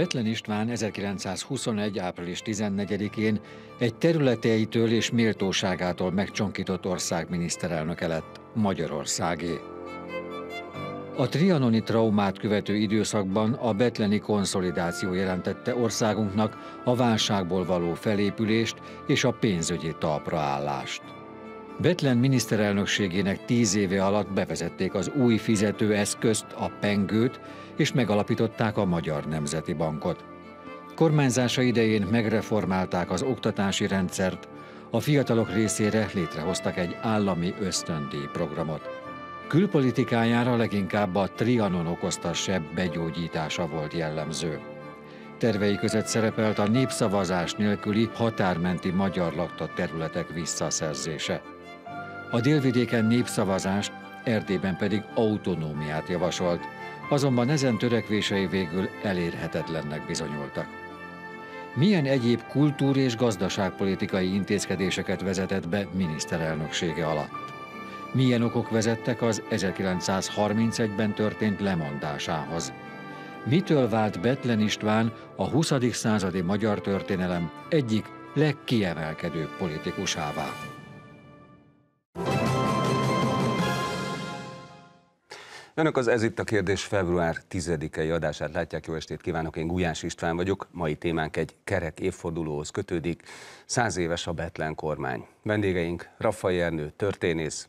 Betlen István 1921. április 14-én egy területeitől és méltóságától megcsonkított ország miniszterelnöke lett, Magyarországé. A trianoni traumát követő időszakban a betleni konszolidáció jelentette országunknak a válságból való felépülést és a pénzügyi talpraállást. Betlen miniszterelnökségének tíz éve alatt bevezették az új fizetőeszközt, a pengőt, és megalapították a Magyar Nemzeti Bankot. Kormányzása idején megreformálták az oktatási rendszert, a fiatalok részére létrehoztak egy állami ösztöndíj programot. Külpolitikájára leginkább a Trianon okozta sebb begyógyítása volt jellemző. Tervei között szerepelt a népszavazás nélküli határmenti magyar lakta területek visszaszerzése. A délvidéken népszavazást, Erdélyben pedig autonómiát javasolt, azonban ezen törekvései végül elérhetetlennek bizonyultak. Milyen egyéb kultúr- és gazdaságpolitikai intézkedéseket vezetett be miniszterelnöksége alatt? Milyen okok vezettek az 1931-ben történt lemondásához? Mitől vált Betlen István a 20. századi magyar történelem egyik legkiemelkedőbb politikusává? Önök az Ez itt a kérdés február 10-i adását látják. Jó estét kívánok, én Gulyás István vagyok. Mai témánk egy kerek évfordulóhoz kötődik. Száz éves a Betlen kormány. Vendégeink Raffai Ernő, történész,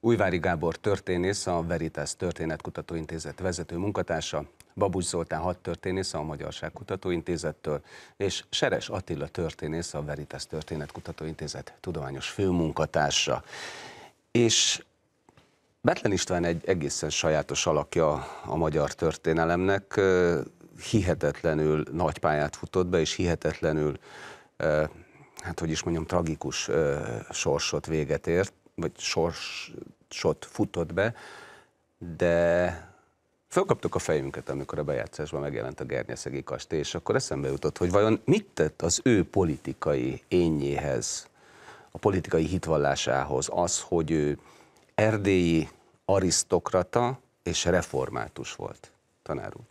Újvári Gábor történész, a Veritas Történetkutató Intézet vezető munkatársa, Babus Zoltán történész a Magyarság Kutatóintézettől, és Seres Attila történész a Veritas Történetkutató Intézet tudományos főmunkatársa. És Betlen István egy egészen sajátos alakja a magyar történelemnek, hihetetlenül nagy pályát futott be, és hihetetlenül, hát hogy is mondjam, tragikus sorsot véget ért, vagy sorsot futott be, de fölkaptuk a fejünket, amikor a bejátszásban megjelent a Gernyeszegi kastély, és akkor eszembe jutott, hogy vajon mit tett az ő politikai ényéhez, a politikai hitvallásához az, hogy ő erdélyi arisztokrata és református volt, tanár úr.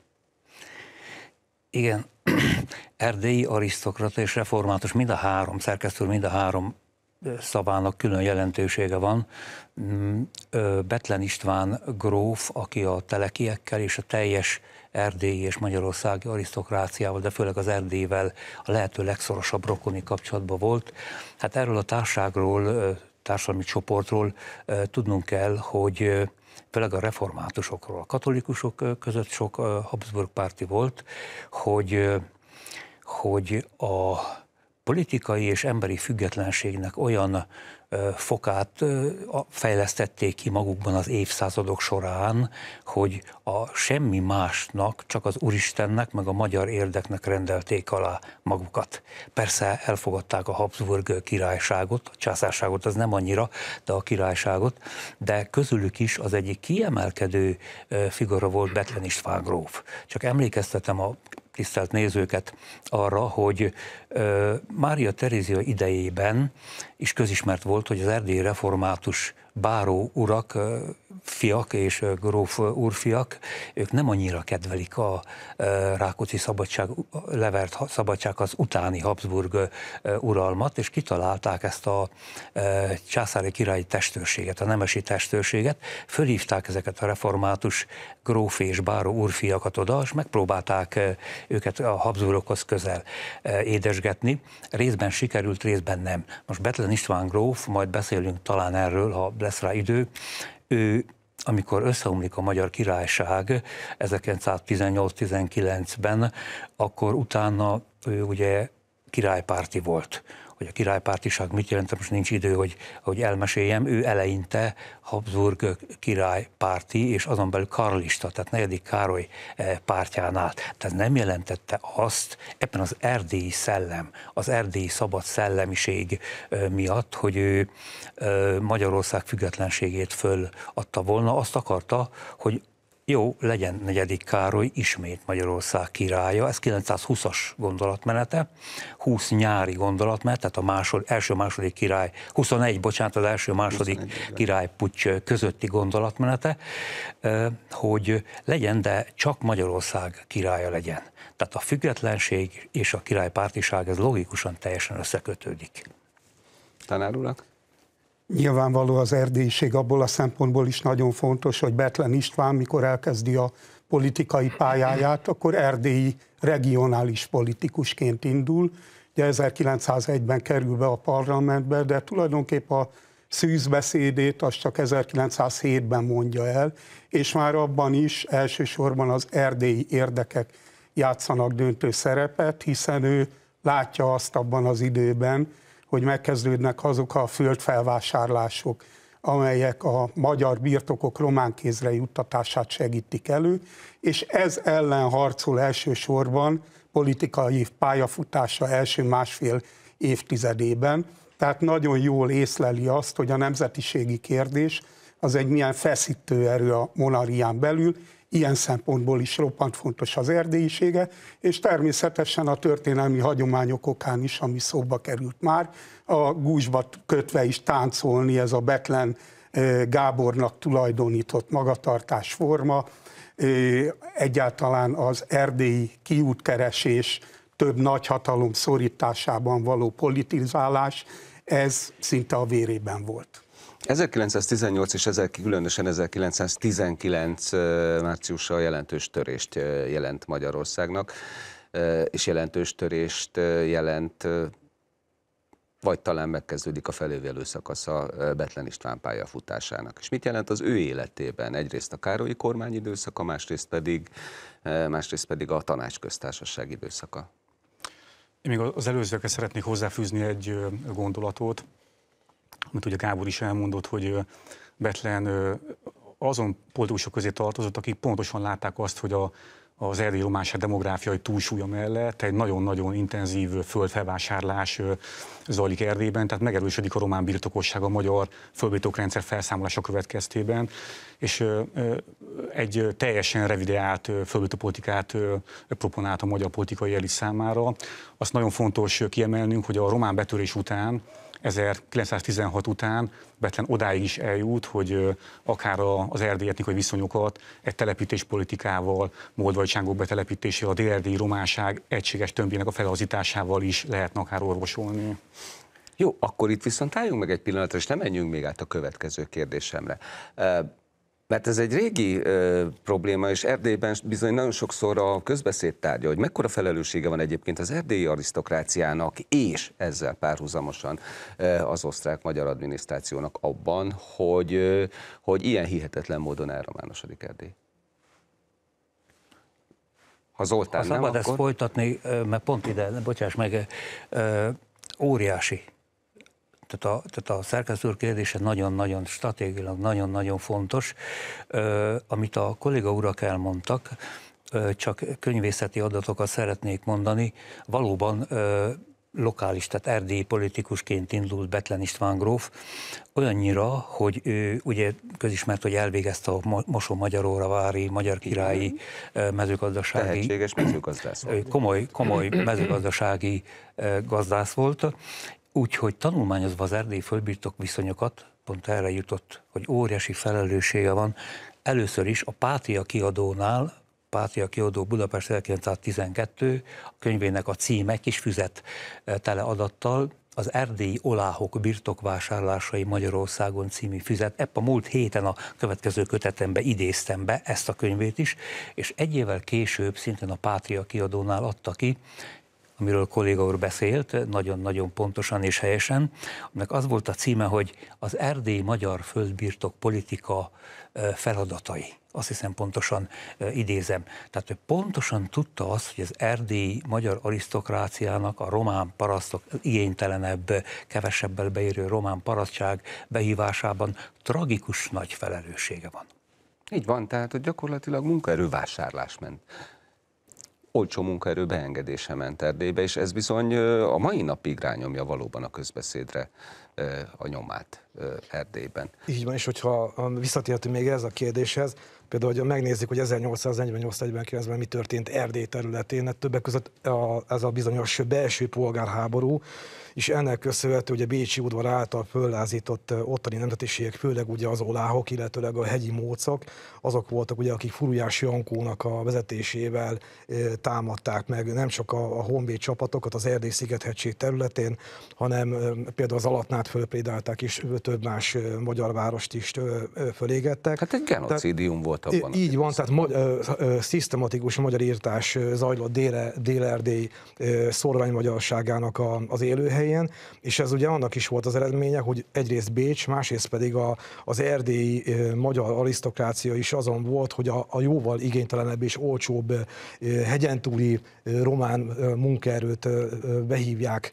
Igen, erdélyi arisztokrata és református, mind a három, szerkesztő mind a három szavának külön jelentősége van. Mm, Betlen István gróf, aki a telekiekkel és a teljes erdélyi és magyarországi arisztokráciával, de főleg az erdélyvel a lehető legszorosabb rokoni kapcsolatban volt. Hát erről a társágról társadalmi csoportról tudnunk kell, hogy főleg a reformátusokról, a katolikusok között sok Habsburg párti volt, hogy, hogy a politikai és emberi függetlenségnek olyan fokát fejlesztették ki magukban az évszázadok során, hogy a semmi másnak, csak az Úristennek, meg a magyar érdeknek rendelték alá magukat. Persze elfogadták a Habsburg királyságot, a császárságot az nem annyira, de a királyságot, de közülük is az egyik kiemelkedő figura volt Betlen István gróf. Csak emlékeztetem a tisztelt nézőket arra, hogy Mária Terézia idejében is közismert volt, hogy az erdélyi református báró urak fiak és gróf úrfiak, ők nem annyira kedvelik a Rákóczi szabadság, levert szabadság az utáni Habsburg uralmat, és kitalálták ezt a császári királyi testőrséget, a nemesi testőrséget, fölhívták ezeket a református gróf és báró úrfiakat oda, és megpróbálták őket a Habsburgokhoz közel édesgetni. Részben sikerült, részben nem. Most Betlen István gróf, majd beszélünk talán erről, ha lesz rá idő, ő amikor összeomlik a Magyar Királyság 1918-19-ben, akkor utána ő ugye királypárti volt hogy a királypártiság mit jelent, most nincs idő, hogy, hogy elmeséljem. Ő eleinte Habsburg királypárti, és azon belül karlista, tehát negyedik Károly eh, pártján állt. Tehát nem jelentette azt, ebben az erdélyi szellem, az erdélyi szabad szellemiség eh, miatt, hogy ő eh, Magyarország függetlenségét föl adta volna, azt akarta, hogy jó, legyen negyedik Károly ismét Magyarország királya, ez 920-as gondolatmenete, 20 nyári gondolatmenet, tehát a másod, első-második király, 21, bocsánat, az első-második király putcs közötti gondolatmenete, hogy legyen, de csak Magyarország királya legyen. Tehát a függetlenség és a királypártiság ez logikusan teljesen összekötődik. Tanár urak? Nyilvánvaló az erdélyiség abból a szempontból is nagyon fontos, hogy Betlen István, mikor elkezdi a politikai pályáját, akkor erdélyi regionális politikusként indul. Ugye 1901-ben kerül be a parlamentbe, de tulajdonképp a szűzbeszédét azt csak 1907-ben mondja el, és már abban is elsősorban az erdélyi érdekek játszanak döntő szerepet, hiszen ő látja azt abban az időben, hogy megkezdődnek azok a földfelvásárlások, amelyek a magyar birtokok román kézre juttatását segítik elő, és ez ellen harcol elsősorban politikai pályafutása első másfél évtizedében. Tehát nagyon jól észleli azt, hogy a nemzetiségi kérdés az egy milyen feszítő erő a monarián belül, ilyen szempontból is roppant fontos az erdélyisége, és természetesen a történelmi hagyományok okán is, ami szóba került már, a gúzsba kötve is táncolni ez a Betlen eh, Gábornak tulajdonított magatartásforma, eh, egyáltalán az erdélyi kiútkeresés, több nagyhatalom szorításában való politizálás, ez szinte a vérében volt. 1918 és ezek, különösen 1919 márciusa jelentős törést jelent Magyarországnak, és jelentős törést jelent vagy talán megkezdődik a felővelő szakasza Betlen István pályafutásának. És mit jelent az ő életében? Egyrészt a Károlyi kormány időszaka, másrészt pedig, másrészt pedig a tanácsköztársaság időszaka. Én még az előzőkre szeretnék hozzáfűzni egy gondolatot amit ugye Gábor is elmondott, hogy Betlen azon politikusok közé tartozott, akik pontosan látták azt, hogy a, az erdélyi románság demográfiai túlsúlya mellett egy nagyon-nagyon intenzív földfelvásárlás zajlik Erdélyben, tehát megerősödik a román birtokosság a magyar földbirtokrendszer felszámolása következtében, és egy teljesen revideált földbirtokpolitikát proponált a magyar politikai elit számára. Azt nagyon fontos kiemelnünk, hogy a román betörés után 1916 után Betlen odáig is eljut, hogy akár az erdély etnikai viszonyokat egy telepítéspolitikával, módvajtságok betelepítésével, a délerdélyi romáság egységes tömbjének a felhazításával is lehetne akár orvosolni. Jó, akkor itt viszont álljunk meg egy pillanatra, és nem menjünk még át a következő kérdésemre. Mert ez egy régi ö, probléma, és Erdélyben bizony nagyon sokszor a közbeszéd tárgya, hogy mekkora felelőssége van egyébként az erdélyi arisztokráciának, és ezzel párhuzamosan ö, az osztrák-magyar adminisztrációnak abban, hogy, ö, hogy ilyen hihetetlen módon elrománosodik Erdély. Ha Zoltán ha szabad nem, ezt folytatni, mert pont ide, bocsáss meg, ö, óriási tehát a, tehát a szerkesztő kérdése nagyon-nagyon stratégilag, nagyon-nagyon fontos. Ö, amit a kolléga urak elmondtak, ö, csak könyvészeti adatokat szeretnék mondani, valóban ö, lokális, tehát erdélyi politikusként indult Betlen István gróf, olyannyira, hogy ő ugye közismert, hogy elvégezte a Mosó Magyaróravári Magyar Királyi mezőgazdasági... Tehetséges mezőgazdász volt. Komoly, komoly mezőgazdasági gazdász volt, Úgyhogy tanulmányozva az erdélyi földbirtok viszonyokat, pont erre jutott, hogy óriási felelőssége van, először is a Pátia kiadónál, Pátia kiadó Budapest 1912, a könyvének a címe kis füzet eh, tele adattal, az erdélyi oláhok birtokvásárlásai Magyarországon című füzet. Epp a múlt héten a következő kötetembe idéztem be ezt a könyvét is, és egy évvel később szintén a Pátria kiadónál adta ki, amiről a kolléga úr beszélt, nagyon-nagyon pontosan és helyesen, aminek az volt a címe, hogy az erdélyi magyar földbirtok politika feladatai. Azt hiszem pontosan idézem. Tehát ő pontosan tudta azt, hogy az erdélyi magyar arisztokráciának a román parasztok, az igénytelenebb, kevesebbel beérő román parasztság behívásában tragikus nagy felelőssége van. Így van, tehát hogy gyakorlatilag munkaerővásárlás ment olcsó munkaerő beengedése ment Erdélybe, és ez bizony a mai napig rányomja valóban a közbeszédre a nyomát. Erdélyben. Így van, és hogyha visszatérhetünk még ez a kérdéshez, például, hogyha megnézzük, hogy 1848-49-ben mi történt Erdély területén, hát többek között a, ez a bizonyos belső polgárháború, és ennek köszönhető, hogy a Bécsi udvar által föllázított ottani nemzetiségek, főleg ugye az oláhok, illetőleg a hegyi mócok, azok voltak ugye, akik Furujás Jankónak a vezetésével támadták meg nem csak a, a honvéd csapatokat az Erdély-szigethegység területén, hanem például az Alatnát fölprédálták és több más magyar várost is fölégettek. Hát egy genocidium volt abban. Így van, tehát ma, szisztematikus magyar írtás zajlott déle, erdély szorvány magyarságának a, az élőhelyen, és ez ugye annak is volt az eredménye, hogy egyrészt Bécs, másrészt pedig a, az erdélyi magyar arisztokrácia is azon volt, hogy a, a jóval igénytelenebb és olcsóbb hegyentúli román munkaerőt behívják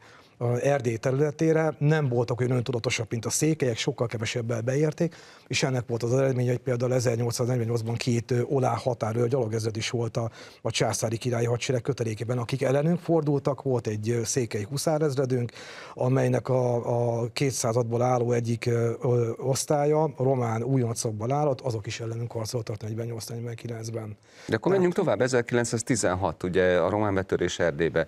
Erdély területére, nem voltak olyan öntudatosak, mint a székelyek, sokkal kevesebbel beérték, és ennek volt az eredmény, hogy például 1848-ban két olá határőr gyalogezred is volt a, a császári királyi hadsereg kötelékében, akik ellenünk fordultak, volt egy székely huszárezredünk, amelynek a, a 200-ból álló egyik ö, ö, osztálya, román újoncokban állott, azok is ellenünk harcoltak 48-49-ben. De akkor menjünk tovább, 1916, ugye a román betörés Erdélybe.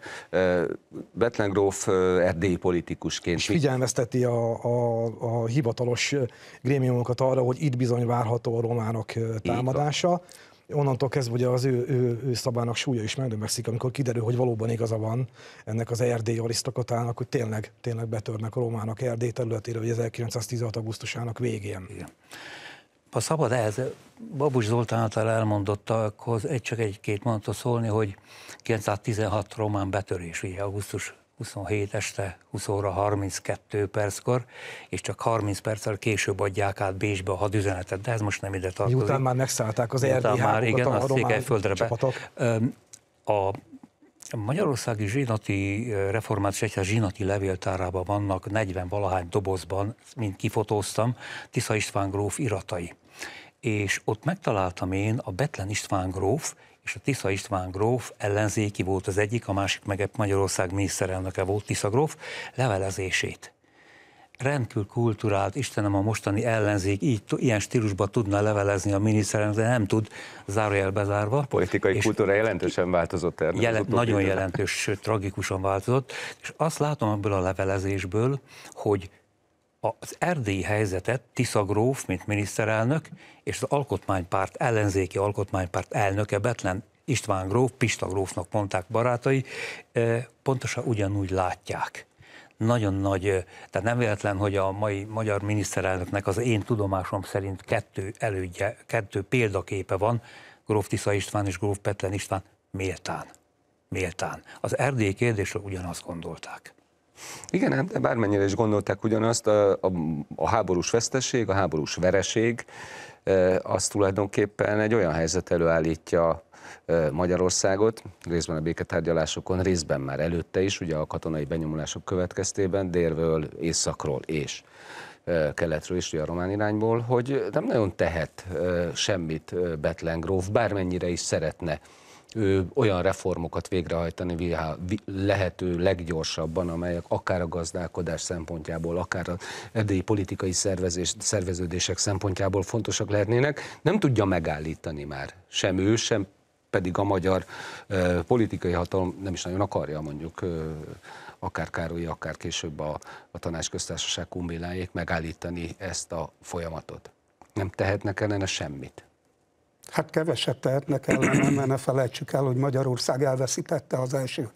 Betlen Gróf erdélyi politikusként. És figyelmezteti a, a, a hivatalos grémiumokat arra, hogy itt bizony várható a románok támadása onnantól kezdve ugye az ő, ő, ő szabának súlya is megnövekszik, amikor kiderül, hogy valóban igaza van ennek az erdélyi arisztokatának, hogy tényleg, tényleg betörnek a románok Erdély területére, ugye 1916. augusztusának végén. Igen. Ha szabad ehhez Babus Zoltán által elmondottakhoz egy csak egy-két mondatot szólni, hogy 916 román betörés, ugye augusztus 27 este 20 óra 32 perckor, és csak 30 perccel később adják át Bécsbe a hadüzenetet, de ez most nem ide tartozik. Miután már megszállták az erdélyi már, igen, a, a Székelyföldre be. A Magyarországi zsinati református egyház zsinati levéltárában vannak 40 valahány dobozban, mint kifotóztam, Tisza István gróf iratai és ott megtaláltam én a Betlen István gróf, és a Tisza István gróf ellenzéki volt az egyik, a másik meg Magyarország miniszterelnöke volt Tisza gróf, levelezését. Rendkül kulturált, Istenem a mostani ellenzék így, ilyen stílusban tudna levelezni a miniszterelnök, de nem tud, zárójel bezárva. A politikai és kultúra jelentősen változott erre. Jelen, nagyon jelentős, tragikusan változott, és azt látom ebből a levelezésből, hogy az erdélyi helyzetet Tisza Gróf, mint miniszterelnök, és az alkotmánypárt, ellenzéki alkotmánypárt elnöke Betlen István Gróf, Pista Grófnak mondták barátai, pontosan ugyanúgy látják. Nagyon nagy, tehát nem véletlen, hogy a mai magyar miniszterelnöknek az én tudomásom szerint kettő elődje, kettő példaképe van, Gróf Tisza István és Gróf Petlen István méltán. Méltán. Az erdélyi kérdésről ugyanazt gondolták. Igen, de hát bármennyire is gondolták ugyanazt, a, a, a háborús veszteség, a háborús vereség, az tulajdonképpen egy olyan helyzet előállítja Magyarországot, részben a béketárgyalásokon, részben már előtte is, ugye a katonai benyomulások következtében délről, északról és keletről is, ugye a román irányból, hogy nem nagyon tehet semmit Betlengróf, bármennyire is szeretne ö, olyan reformokat végrehajtani lehető leggyorsabban, amelyek akár a gazdálkodás szempontjából, akár a erdélyi politikai szervezés, szerveződések szempontjából fontosak lehetnének, nem tudja megállítani már sem ő, sem pedig a magyar ö, politikai hatalom nem is nagyon akarja mondjuk ö, akár Károly, akár később a, a tanácsköztársaság kumbilájék megállítani ezt a folyamatot. Nem tehetnek ellene semmit. Hát keveset tehetnek ellene, mert ne felejtsük el, hogy Magyarország elveszítette az első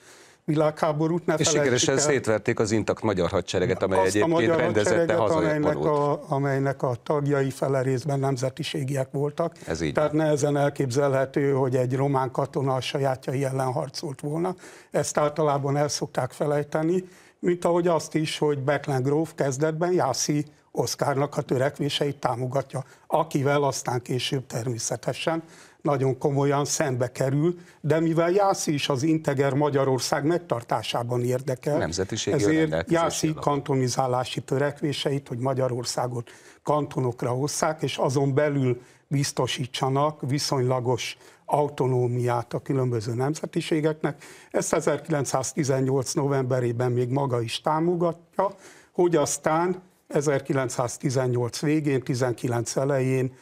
világháborút. Ne és sikeresen el. szétverték az intakt magyar hadsereget, amely Azt egyébként a rendezette amelynek a, amelynek a tagjai fele részben nemzetiségiek voltak. Ez így Tehát nehezen elképzelhető, hogy egy román katona a sajátjai ellen harcolt volna. Ezt általában el szokták felejteni mint ahogy azt is, hogy Bethlen Gróf kezdetben Jászi Oszkárnak a törekvéseit támogatja, akivel aztán később természetesen nagyon komolyan szembe kerül, de mivel Jászi is az integer Magyarország megtartásában érdekel, ezért Jászi kantonizálási törekvéseit, hogy Magyarországot kantonokra hozzák, és azon belül biztosítsanak viszonylagos autonómiát a különböző nemzetiségeknek. Ezt 1918. novemberében még maga is támogatja, hogy aztán 1918 végén, 19 elején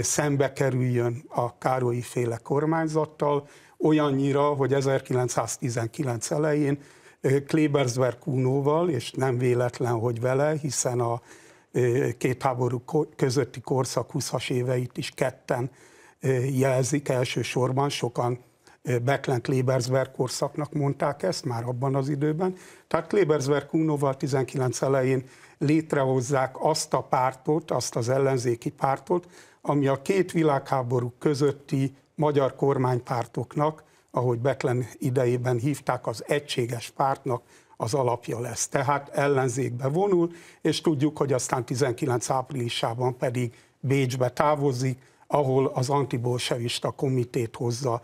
szembe kerüljön a Károlyi féle kormányzattal, olyannyira, hogy 1919 elején Klebersberg Kunóval, és nem véletlen, hogy vele, hiszen a két háború közötti korszak 20-as éveit is ketten jelzik elsősorban, sokan Becklen Klebersberg korszaknak mondták ezt már abban az időben. Tehát Klebersberg Unóval 19 elején létrehozzák azt a pártot, azt az ellenzéki pártot, ami a két világháború közötti magyar kormánypártoknak, ahogy Betlen idejében hívták, az egységes pártnak az alapja lesz. Tehát ellenzékbe vonul, és tudjuk, hogy aztán 19 áprilisában pedig Bécsbe távozik, ahol az antibolsevista komitét hozza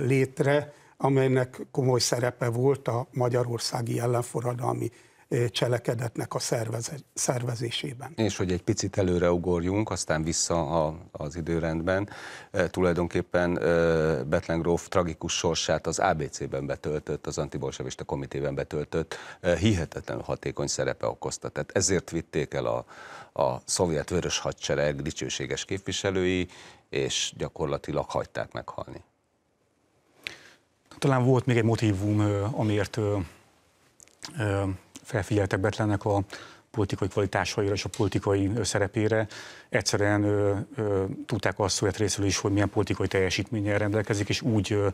létre, amelynek komoly szerepe volt a magyarországi ellenforradalmi cselekedetnek a szervez- szervezésében. És hogy egy picit előre ugorjunk, aztán vissza a, az időrendben, e, tulajdonképpen e, Betlen Gróf tragikus sorsát az ABC-ben betöltött, az antibolsevista komitében betöltött, e, hihetetlenül hatékony szerepe okozta. Tehát ezért vitték el a, a szovjet vörös hadsereg dicsőséges képviselői, és gyakorlatilag hagyták meghalni. Talán volt még egy motivum, amiért felfigyeltek Betlennek a politikai kvalitásaira és a politikai szerepére. Egyszerűen ö, ö, tudták azt szovjet hát részről is, hogy milyen politikai teljesítménnyel rendelkezik, és úgy ö,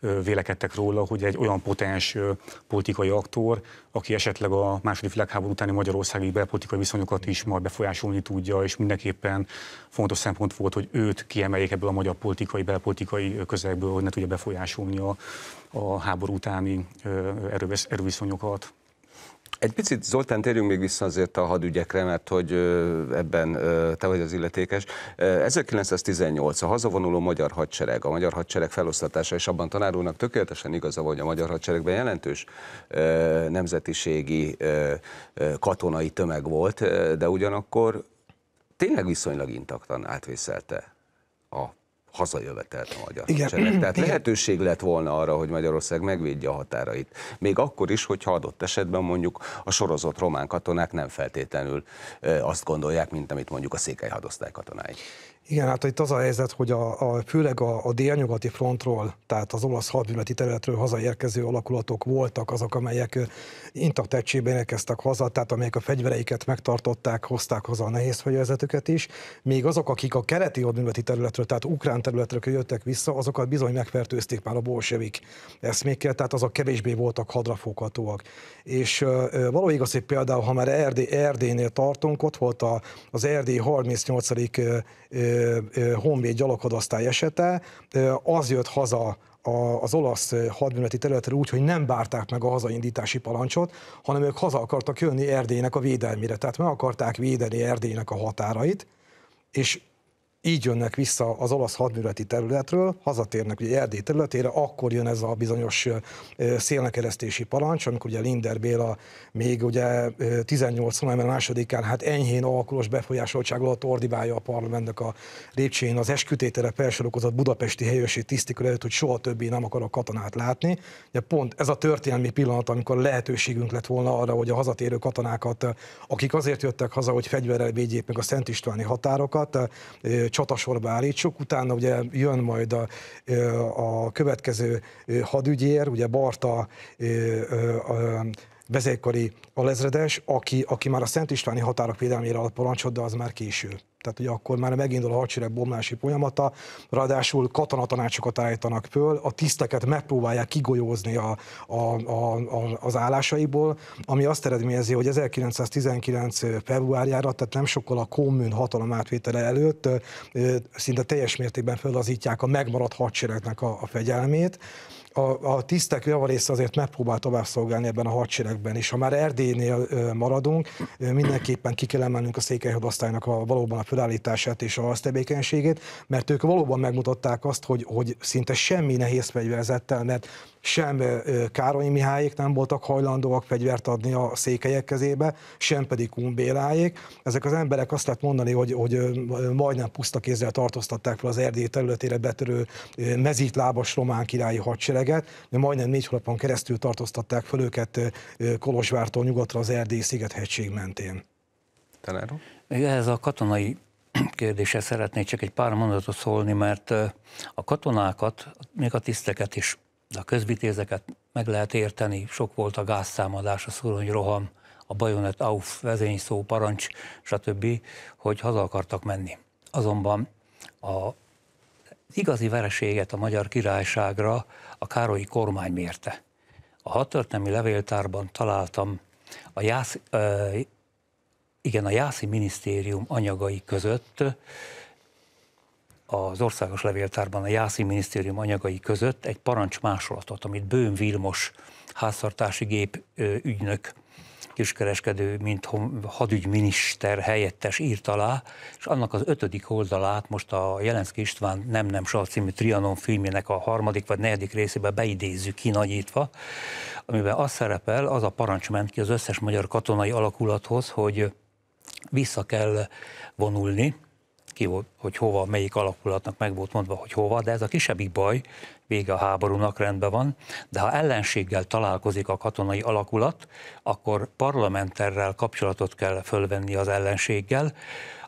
ö, vélekedtek róla, hogy egy olyan potens ö, politikai aktor, aki esetleg a második világháború utáni magyarországi belpolitikai viszonyokat is majd befolyásolni tudja, és mindenképpen fontos szempont volt, hogy őt kiemeljék ebből a magyar politikai, belpolitikai közegből, hogy ne tudja befolyásolni a, a háború utáni erőviszonyokat. Egy picit, Zoltán, térjünk még vissza azért a hadügyekre, mert hogy ebben te vagy az illetékes. 1918 a hazavonuló magyar hadsereg, a magyar hadsereg felosztatása, és abban tanárulnak tökéletesen igaza, hogy a magyar hadseregben jelentős nemzetiségi katonai tömeg volt, de ugyanakkor tényleg viszonylag intaktan átvészelte a hazajövetelt a magyar Igen. hadsereg. Tehát Igen. lehetőség lett volna arra, hogy Magyarország megvédje a határait. Még akkor is, hogyha adott esetben mondjuk a sorozott román katonák nem feltétlenül azt gondolják, mint amit mondjuk a székely hadosztály katonái. Igen, hát itt az a helyzet, hogy a, a főleg a, a délnyugati frontról, tehát az olasz hadműveleti területről hazaérkező alakulatok voltak azok, amelyek intak egységben érkeztek haza, tehát amelyek a fegyvereiket megtartották, hozták haza a nehéz fegyverzetüket is. Még azok, akik a keleti hadműveleti területről, tehát ukrán területről jöttek vissza, azokat bizony megfertőzték már a bolsevik eszmékkel, tehát azok kevésbé voltak hadrafoghatóak. És e, való igaz, hogy például, ha már Erdély, Erdélynél tartunk, ott volt a, az Erdély 38. Ö, ö, Honvéd gyalogadasztály esete, az jött haza az olasz hadműveleti területre úgy, hogy nem bárták meg a hazaindítási parancsot, hanem ők haza akartak jönni Erdélynek a védelmére, tehát meg akarták védeni Erdélynek a határait, és így jönnek vissza az olasz hadműveleti területről, hazatérnek ugye Erdély területére, akkor jön ez a bizonyos szélnekeresztési parancs, amikor ugye Linder Béla még ugye 18 november másodikán hát enyhén alkulos befolyásoltság alatt ordibálja a parlamentnek a lépcsén az eskütétele felsorokozott budapesti helyőség tisztikor előtt, hogy soha többé nem akarok katonát látni. Ugye pont ez a történelmi pillanat, amikor lehetőségünk lett volna arra, hogy a hazatérő katonákat, akik azért jöttek haza, hogy fegyverrel védjék meg a Szent Istváni határokat, csatasorba állítsuk, utána ugye jön majd a, a következő hadügyér, ugye Barta a, a, vezérkari alezredes, aki, aki már a Szent Istváni határok védelmére alatt parancsot, de az már késő. Tehát ugye akkor már megindul a hadsereg bomlási folyamata, ráadásul katonatanácsokat állítanak föl, a tiszteket megpróbálják kigolyózni a, a, a, a, az állásaiból, ami azt eredményezi, hogy 1919. februárjára, tehát nem sokkal a kommun hatalom átvétele előtt szinte teljes mértékben fölazítják a megmaradt hadseregnek a, a fegyelmét, a, a tisztek javarésze azért megpróbál tovább szolgálni ebben a hadseregben, és ha már Erdélynél maradunk, mindenképpen ki kell emelnünk a székely a, valóban a felállítását és a tevékenységét, mert ők valóban megmutatták azt, hogy, hogy szinte semmi nehéz fegyverzettel, mert sem Károlyi Mihályék nem voltak hajlandóak fegyvert adni a székelyek kezébe, sem pedig Kumbéláék. Ezek az emberek azt lehet mondani, hogy, hogy majdnem puszta kézzel tartóztatták fel az Erdély területére betörő mezítlábas román királyi hadsereget, de majdnem négy hónapon keresztül tartóztatták fel őket Kolozsvártól nyugatra az Erdély szigethegység mentén. Még ehhez a katonai kérdése szeretnék csak egy pár mondatot szólni, mert a katonákat, még a tiszteket is de a közvitézeket meg lehet érteni, sok volt a gázszámadás, a szuronyroham, a bajonet, auf, vezényszó, parancs, stb., hogy haza akartak menni. Azonban a igazi vereséget a magyar királyságra a Károlyi kormány mérte. A hadtörténelmi levéltárban találtam a Jász, ö, igen, a Jászi minisztérium anyagai között az országos levéltárban a Jászi minisztérium anyagai között egy parancsmásolatot, amit Bőn Vilmos háztartási gép ügynök kiskereskedő, mint hadügyminiszter helyettes írt alá, és annak az ötödik oldalát most a Jelenszki István Nem Nem Sal című Trianon filmjének a harmadik vagy negyedik részébe beidézzük kinagyítva, amiben az szerepel, az a parancs ment ki az összes magyar katonai alakulathoz, hogy vissza kell vonulni, ki, hogy hova, melyik alakulatnak meg volt mondva, hogy hova, de ez a kisebbik baj, vége a háborúnak rendben van, de ha ellenséggel találkozik a katonai alakulat, akkor parlamenterrel kapcsolatot kell fölvenni az ellenséggel,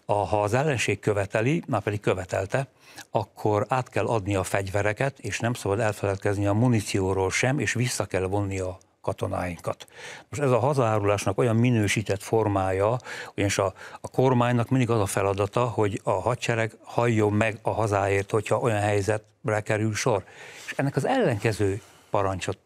ha az ellenség követeli, már pedig követelte, akkor át kell adni a fegyvereket, és nem szabad elfeledkezni a munícióról sem, és vissza kell vonni a katonáinkat. Most ez a hazárulásnak olyan minősített formája, ugyanis a, a kormánynak mindig az a feladata, hogy a hadsereg halljon meg a hazáért, hogyha olyan helyzetre kerül sor. És ennek az ellenkező parancsot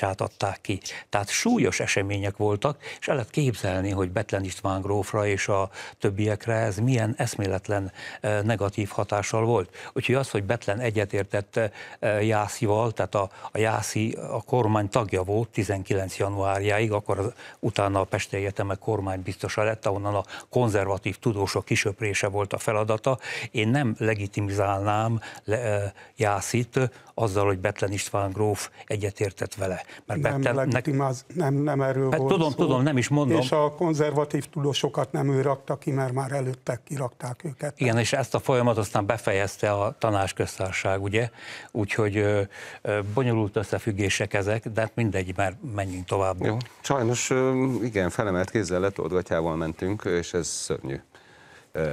pártját adták ki. Tehát súlyos események voltak, és el lehet képzelni, hogy Betlen István grófra és a többiekre ez milyen eszméletlen eh, negatív hatással volt. Úgyhogy az, hogy Betlen egyetértett eh, Jászival, tehát a, a Jászi a kormány tagja volt 19 januárjáig, akkor az, utána a Pesti Egyetemek kormány biztosa lett, ahonnan a konzervatív tudósok kisöprése volt a feladata. Én nem legitimizálnám le, eh, Jászit azzal, hogy Betlen István gróf egyetértett vele. Mert nem, kell, az, nem, nem erről hát volt tudom, szó. tudom, nem is mondom. És a konzervatív tudósokat nem ő rakta ki, mert már előtte kirakták őket. Igen, és ezt a folyamat aztán befejezte a tanásköztárság, ugye? Úgyhogy ö, ö, bonyolult összefüggések ezek, de hát mindegy, már menjünk tovább. Jó. Sajnos ö, igen, felemelt kézzel letoldgatjával mentünk, és ez szörnyű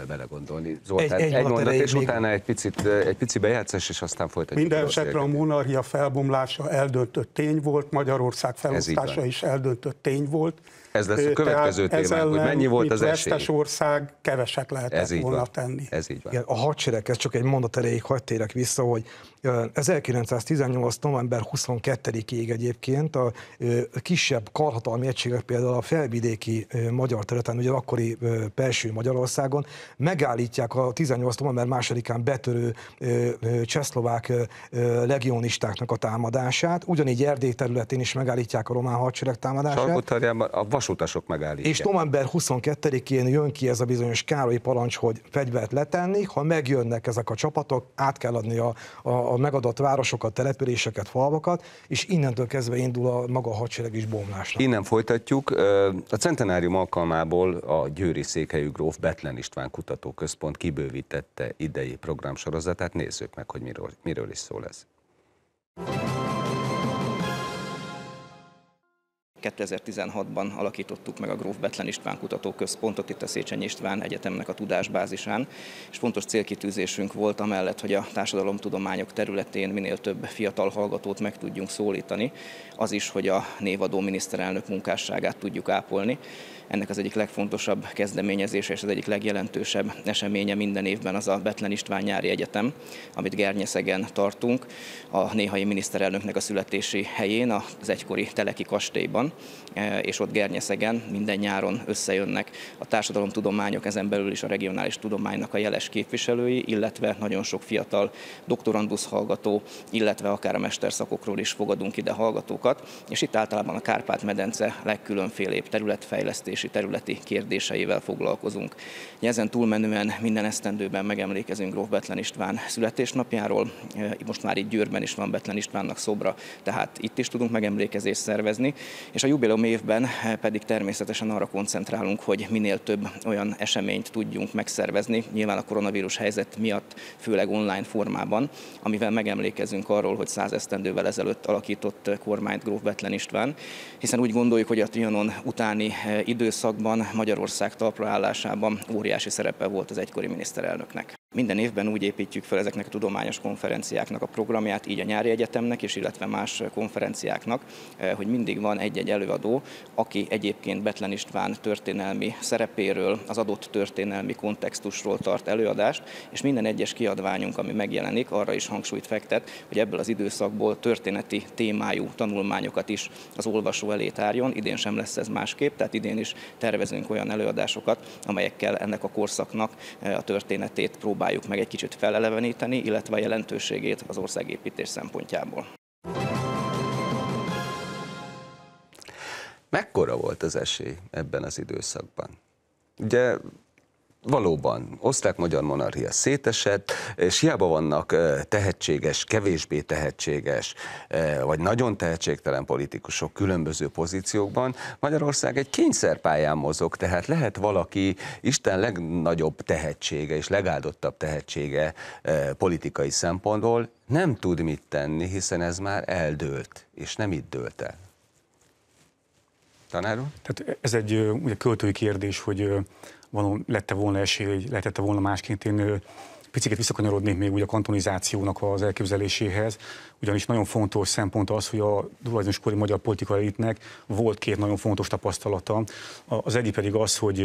belegondolni. Zoltán, egy, egy, egy mondat, és még... utána egy, picit, egy pici bejátszás, és aztán folytatjuk. Minden esetre a, monarchia felbomlása eldöntött tény volt, Magyarország felosztása is eldöntött tény volt. Ez lesz a következő Tehát témánk, hogy mennyi volt az esély. ország keveset lehetett ez volna van. tenni. Ez így van. Igen, a hadsereg, ez csak egy mondat erejéig hagy térek vissza, hogy 1918. november 22-ig egyébként a kisebb karhatalmi egységek például a felvidéki magyar területen, ugye akkori Pelső Magyarországon megállítják a 18. november 2-án betörő csehszlovák legionistáknak a támadását, ugyanígy Erdély területén is megállítják a román hadsereg támadását. Salgótarjában a vasutasok megállítják. És november 22-én jön ki ez a bizonyos Károly parancs, hogy fegyvert letenni, ha megjönnek ezek a csapatok, át kell adni a, a, a megadott városokat, településeket, falvakat, és innentől kezdve indul a maga hadsereg is bomlásra. Innen folytatjuk. A centenárium alkalmából a Győri Székhelyű Gróf Betlen István Kutatóközpont kibővítette idei programsorozatát. Nézzük meg, hogy miről, miről is szól ez. Thank you. 2016-ban alakítottuk meg a Gróf Betlen István Kutatóközpontot itt a Széchenyi István Egyetemnek a tudásbázisán, és fontos célkitűzésünk volt amellett, hogy a társadalomtudományok területén minél több fiatal hallgatót meg tudjunk szólítani, az is, hogy a névadó miniszterelnök munkásságát tudjuk ápolni. Ennek az egyik legfontosabb kezdeményezése és az egyik legjelentősebb eseménye minden évben az a Betlen István Nyári Egyetem, amit Gernyeszegen tartunk, a néhai miniszterelnöknek a születési helyén, az egykori Teleki kastélyban, e, és ott Gernyeszegen minden nyáron összejönnek a társadalomtudományok, ezen belül is a regionális tudománynak a jeles képviselői, illetve nagyon sok fiatal doktorandusz hallgató, illetve akár a mesterszakokról is fogadunk ide hallgatókat, és itt általában a Kárpát-medence legkülönfélébb területfejlesztés fejlesztési területi kérdéseivel foglalkozunk. Ezen túlmenően minden esztendőben megemlékezünk Gróf Betlen István születésnapjáról. Most már itt Győrben is van Betlen Istvánnak szobra, tehát itt is tudunk megemlékezést szervezni. És a jubileum évben pedig természetesen arra koncentrálunk, hogy minél több olyan eseményt tudjunk megszervezni, nyilván a koronavírus helyzet miatt, főleg online formában, amivel megemlékezünk arról, hogy száz esztendővel ezelőtt alakított kormányt Gróf Betlen István, hiszen úgy gondoljuk, hogy a Trianon utáni idő időszakban Magyarország talpraállásában óriási szerepe volt az egykori miniszterelnöknek. Minden évben úgy építjük fel ezeknek a tudományos konferenciáknak a programját, így a nyári egyetemnek és illetve más konferenciáknak, eh, hogy mindig van egy-egy előadó, aki egyébként Betlen István történelmi szerepéről, az adott történelmi kontextusról tart előadást, és minden egyes kiadványunk, ami megjelenik, arra is hangsúlyt fektet, hogy ebből az időszakból történeti témájú tanulmányokat is az olvasó elé tárjon. Idén sem lesz ez másképp, tehát idén is tervezünk olyan előadásokat, amelyekkel ennek a korszaknak eh, a történetét próbáljuk próbáljuk meg egy kicsit feleleveníteni, illetve a jelentőségét az országépítés szempontjából. Mekkora volt az esély ebben az időszakban? Ugye valóban osztrák-magyar monarchia szétesett, és hiába vannak tehetséges, kevésbé tehetséges, vagy nagyon tehetségtelen politikusok különböző pozíciókban, Magyarország egy kényszerpályán mozog, tehát lehet valaki Isten legnagyobb tehetsége és legáldottabb tehetsége politikai szempontból, nem tud mit tenni, hiszen ez már eldőlt, és nem itt dőlt el. Tanár Tehát ez egy ugye, költői kérdés, hogy való, lette volna esély, lehetette volna másként én picit visszakanyarodnék még úgy a kantonizációnak az elképzeléséhez, ugyanis nagyon fontos szempont az, hogy a tulajdonoskori magyar politikai elitnek volt két nagyon fontos tapasztalata. Az egyik pedig az, hogy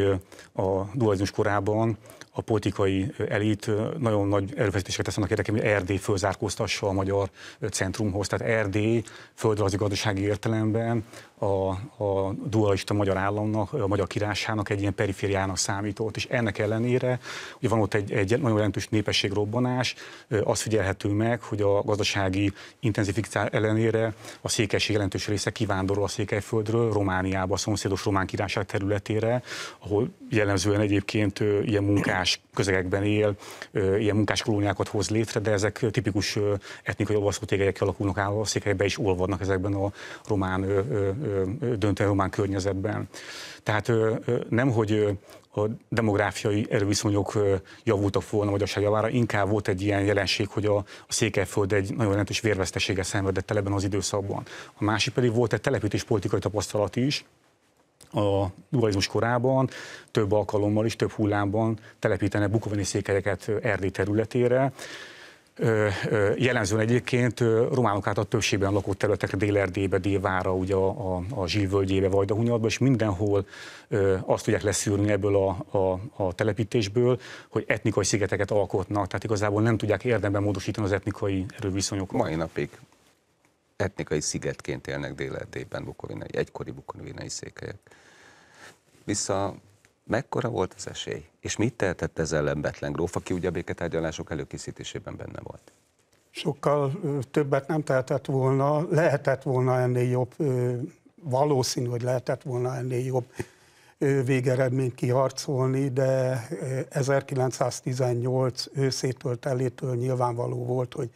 a tulajdonos korában a politikai elit nagyon nagy erőfeszítéseket tesz annak érdekében, hogy Erdély fölzárkóztassa a magyar centrumhoz. Tehát Erdély földrajzi gazdasági értelemben a, a dualista magyar államnak, a magyar királyságnak egy ilyen perifériának számított, és ennek ellenére hogy van ott egy, egy nagyon jelentős népességrobbanás, az figyelhető meg, hogy a gazdasági intenzifikáció ellenére a székesség jelentős része kivándorol a Székelyföldről Romániába, a szomszédos román királyság területére, ahol jellemzően egyébként ilyen munkák munkás közegekben él, ilyen munkás kolóniákat hoz létre, de ezek tipikus etnikai olvasztó tégelyekkel alakulnak államszékelybe, és olvadnak ezekben a román, döntően román környezetben. Tehát nem, hogy a demográfiai erőviszonyok javultak volna Magyarság javára, inkább volt egy ilyen jelenség, hogy a, a Székelyföld egy nagyon jelentős vérvesztesége szenvedett el ebben az időszakban. A másik pedig volt egy telepítés politikai tapasztalat is, a dualizmus korában több alkalommal is, több hullámban telepítenek bukoveni székelyeket Erdély területére. Jellemzően egyébként románok által többségben lakott területekre, Dél-Erdélybe, Dévára, ugye a, a, a Zsívvölgyébe, Vajdahunyadba, és mindenhol azt tudják leszűrni ebből a, a, a telepítésből, hogy etnikai szigeteket alkotnak, tehát igazából nem tudják érdemben módosítani az etnikai erőviszonyokat. Mai napig etnikai szigetként élnek Dél-Erdélyben bukovinai, egykori bukovinai székelyek. Vissza mekkora volt az esély? És mit tehetett ez ellen Betlen gróf, aki ugye a béketárgyalások előkészítésében benne volt? Sokkal többet nem tehetett volna, lehetett volna ennél jobb, valószínű, hogy lehetett volna ennél jobb végeredményt kiharcolni, de 1918 őszétől telétől nyilvánvaló volt, hogy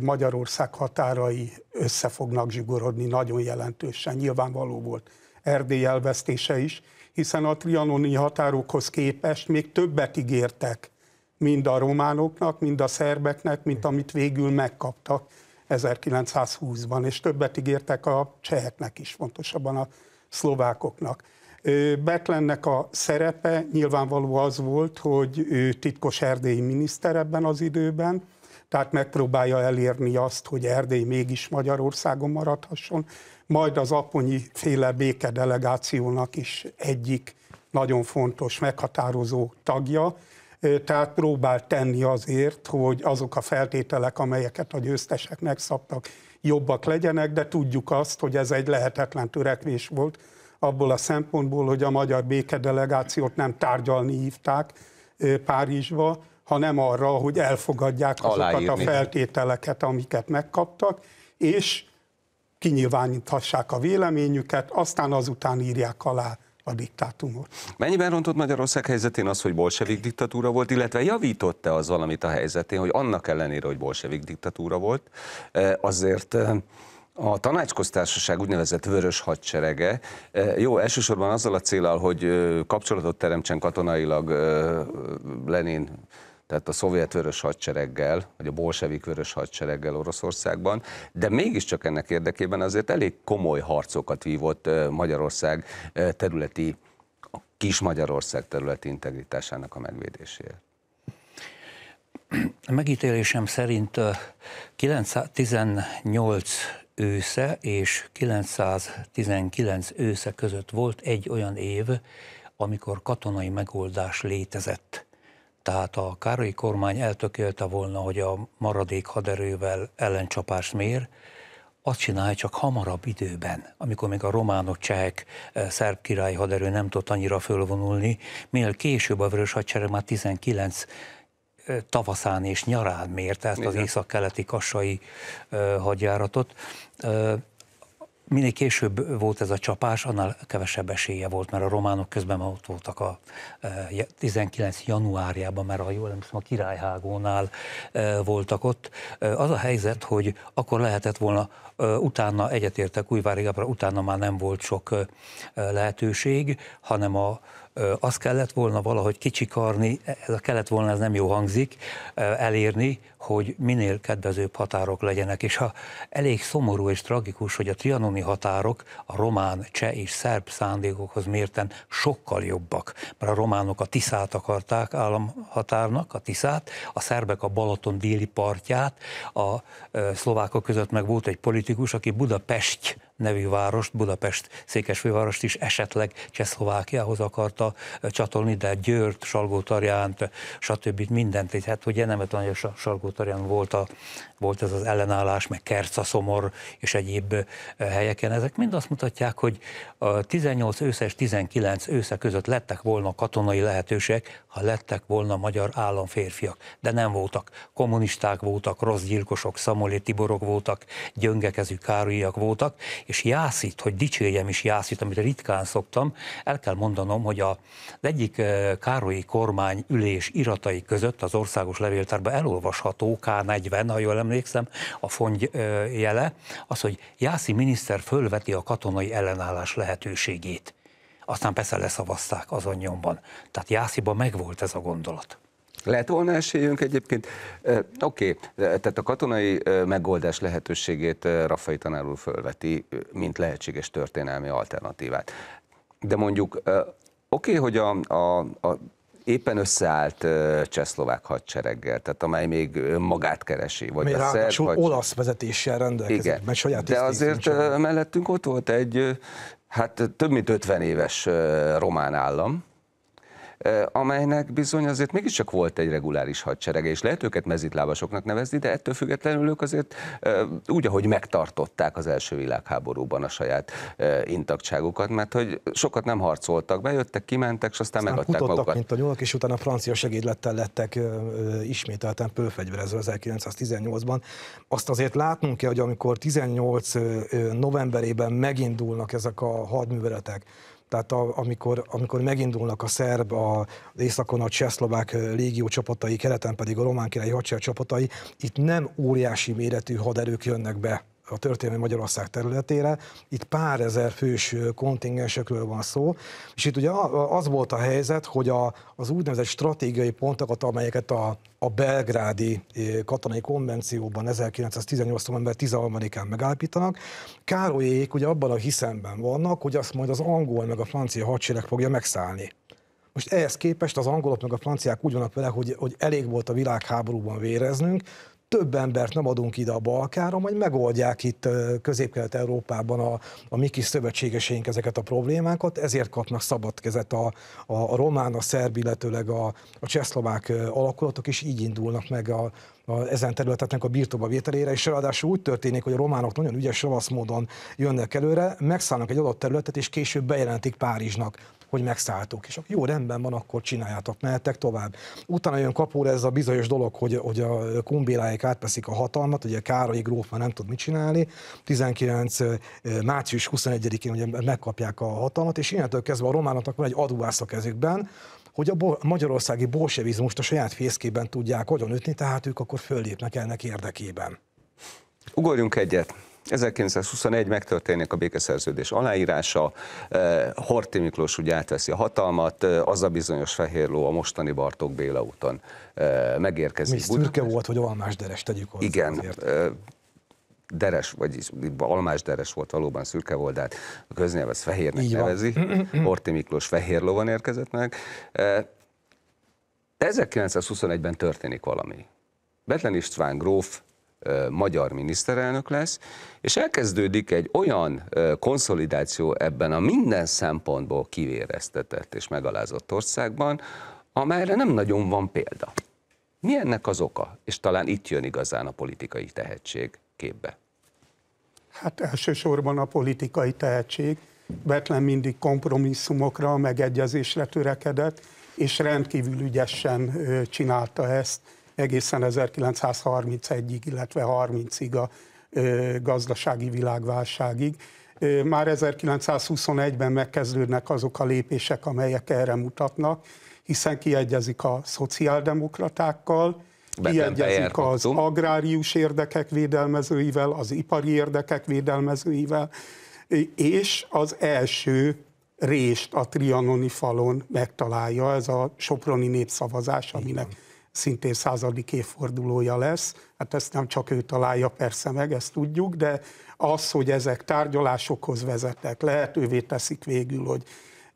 Magyarország határai össze fognak zsugorodni nagyon jelentősen. Nyilvánvaló volt Erdély elvesztése is, hiszen a trianoni határokhoz képest még többet ígértek mind a románoknak, mind a szerbeknek, mint amit végül megkaptak 1920-ban, és többet ígértek a cseheknek is, fontosabban a szlovákoknak. Betlennek a szerepe nyilvánvaló az volt, hogy ő titkos erdélyi miniszter ebben az időben, tehát megpróbálja elérni azt, hogy Erdély mégis Magyarországon maradhasson, majd az aponyi féle béke delegációnak is egyik nagyon fontos, meghatározó tagja, tehát próbál tenni azért, hogy azok a feltételek, amelyeket a győztesek megszabtak, jobbak legyenek, de tudjuk azt, hogy ez egy lehetetlen törekvés volt abból a szempontból, hogy a magyar békedelegációt nem tárgyalni hívták Párizsba, hanem arra, hogy elfogadják azokat Aláírni. a feltételeket, amiket megkaptak, és kinyilváníthassák a véleményüket, aztán azután írják alá a diktátumot. Mennyiben rontott Magyarország helyzetén az, hogy bolsevik diktatúra volt, illetve javította az valamit a helyzetén, hogy annak ellenére, hogy bolsevik diktatúra volt, e, azért e, a tanácskoztársaság úgynevezett vörös hadserege, e, jó, elsősorban azzal a célral, hogy kapcsolatot teremtsen katonailag Lenin tehát a szovjet vörös hadsereggel, vagy a bolsevik vörös hadsereggel Oroszországban, de mégiscsak ennek érdekében azért elég komoly harcokat vívott Magyarország területi, a kis Magyarország területi integritásának a megvédéséért. A megítélésem szerint 918 ősze és 919 ősze között volt egy olyan év, amikor katonai megoldás létezett. Tehát a károlyi kormány eltökélte volna, hogy a maradék haderővel ellencsapást mér, azt csinálja csak hamarabb időben, amikor még a románok, csehek, e, szerb királyi haderő nem tudott annyira fölvonulni, minél később a Vörös Hadsereg már 19 e, tavaszán és nyarán mérte ezt az észak-keleti kassai e, hadjáratot minél később volt ez a csapás, annál kevesebb esélye volt, mert a románok közben már ott voltak a 19. E, januárjában, mert a jól emlékszem, a királyhágónál e, voltak ott. E, az a helyzet, hogy akkor lehetett volna, utána egyetértek Újvári Gábra, utána már nem volt sok lehetőség, hanem a, azt kellett volna valahogy kicsikarni, ez a kellett volna, ez nem jó hangzik, elérni, hogy minél kedvezőbb határok legyenek, és ha elég szomorú és tragikus, hogy a trianoni határok a román, cseh és szerb szándékokhoz mérten sokkal jobbak, mert a románok a Tiszát akarták államhatárnak, a Tiszát, a szerbek a Balaton déli partját, a szlovákok között meg volt egy politikus, aki Budapest nevű várost, Budapest székesfővárost is esetleg Csehszlovákiához akarta csatolni, de Győrt, Salgótarjánt, stb. mindent, tehát ugye nem a Salgó bács volt, a, volt ez az ellenállás, meg szomor és egyéb helyeken. Ezek mind azt mutatják, hogy a 18 és 19 ősze között lettek volna katonai lehetőségek, ha lettek volna magyar államférfiak, de nem voltak. Kommunisták voltak, rossz gyilkosok, Szamolé Tiborok voltak, gyöngekezű károlyiak voltak, és Jászit, hogy dicsérjem is Jászit, amit ritkán szoktam, el kell mondanom, hogy a, az egyik Károlyi kormány ülés iratai között az országos levéltárban elolvasható, ok 40 ha jól emlékszem, a fongy jele, az, hogy Jászi miniszter fölveti a katonai ellenállás lehetőségét. Aztán persze leszavazták azon nyomban. Tehát Jásziban megvolt ez a gondolat. Lehet volna esélyünk egyébként? E, Oké, okay. tehát a katonai megoldás lehetőségét Rafai tanár úr fölveti, mint lehetséges történelmi alternatívát. De mondjuk Oké, okay, hogy a, a, a éppen összeállt csehszlovák hadsereggel, tehát amely még magát keresi, vagy Mi a szerb, vagy... olasz vezetéssel rendelkezik, Igen. mert saját De azért mellettünk ott volt egy, hát több mint 50 éves román állam, amelynek bizony azért mégiscsak volt egy reguláris hadserege, és lehet őket mezitlábasoknak nevezni, de ettől függetlenül ők azért úgy, ahogy megtartották az első világháborúban a saját intaktságukat, mert hogy sokat nem harcoltak, bejöttek, kimentek, és aztán, aztán megadták magukat. mint a nyúlak, és utána francia segédlettel lettek ismételten pőfegyverezve 1918-ban. Azt azért látnunk kell, hogy amikor 18 novemberében megindulnak ezek a hadműveletek, tehát a, amikor, amikor megindulnak a szerb, a északon a csehszlovák légió csapatai, keleten pedig a román királyi hadsereg csapatai, itt nem óriási méretű haderők jönnek be a történelmi Magyarország területére. Itt pár ezer fős kontingensekről van szó, és itt ugye az volt a helyzet, hogy a, az úgynevezett stratégiai pontokat, amelyeket a, a belgrádi katonai konvencióban 1918. november 13-án megállapítanak, Károlyék ugye abban a hiszemben vannak, hogy azt majd az angol meg a francia hadsereg fogja megszállni. Most ehhez képest az angolok meg a franciák úgy vannak vele, hogy, hogy elég volt a világháborúban véreznünk, több embert nem adunk ide a Balkára, majd megoldják itt Közép-Kelet-Európában a, a mi kis szövetségeseink ezeket a problémákat, ezért kapnak szabad kezet a, a, a román, a szerb, illetőleg a, a csehszlovák alakulatok, és így indulnak meg a, a, ezen területeknek a birtokba vételére, és ráadásul úgy történik, hogy a románok nagyon ügyes ravasz módon jönnek előre, megszállnak egy adott területet, és később bejelentik Párizsnak hogy megszálltuk. És akkor jó, rendben van, akkor csináljátok, mehettek tovább. Utána jön kapóra ez a bizonyos dolog, hogy, hogy a kumbéláik átveszik a hatalmat, ugye Károly gróf már nem tud mit csinálni, 19. március 21-én ugye megkapják a hatalmat, és innentől kezdve a románoknak van egy adóász a kezükben, hogy a magyarországi bolsevizmust a saját fészkében tudják agyonütni, tehát ők akkor föllépnek ennek érdekében. Ugorjunk egyet. 1921 megtörténik a békeszerződés aláírása, eh, Horti Miklós úgy átveszi a hatalmat, eh, az a bizonyos ló a mostani Bartók Béla úton eh, megérkezik. Mi szürke volt, hogy almás deres tegyük hozzá. Igen, azért deres, vagy almás deres volt, valóban szürke volt, de hát a köznyelv ezt fehérnek Így nevezi. Van. Horti Miklós fehér lovon érkezett meg. 1921-ben történik valami. Betlen István gróf magyar miniszterelnök lesz, és elkezdődik egy olyan konszolidáció ebben a minden szempontból kivéreztetett és megalázott országban, amelyre nem nagyon van példa. Mi ennek az oka? És talán itt jön igazán a politikai tehetség képbe. Hát elsősorban a politikai tehetség. Betlen mindig kompromisszumokra, megegyezésre törekedett, és rendkívül ügyesen csinálta ezt egészen 1931-ig, illetve 30-ig a gazdasági világválságig. Már 1921-ben megkezdődnek azok a lépések, amelyek erre mutatnak, hiszen kiegyezik a szociáldemokratákkal, kiegyezik az agrárius érdekek védelmezőivel, az ipari érdekek védelmezőivel, és az első rést a trianoni falon megtalálja, ez a Soproni népszavazás, aminek Igen szintén századik évfordulója lesz. Hát ezt nem csak ő találja persze meg, ezt tudjuk, de az, hogy ezek tárgyalásokhoz vezetek, lehetővé teszik végül, hogy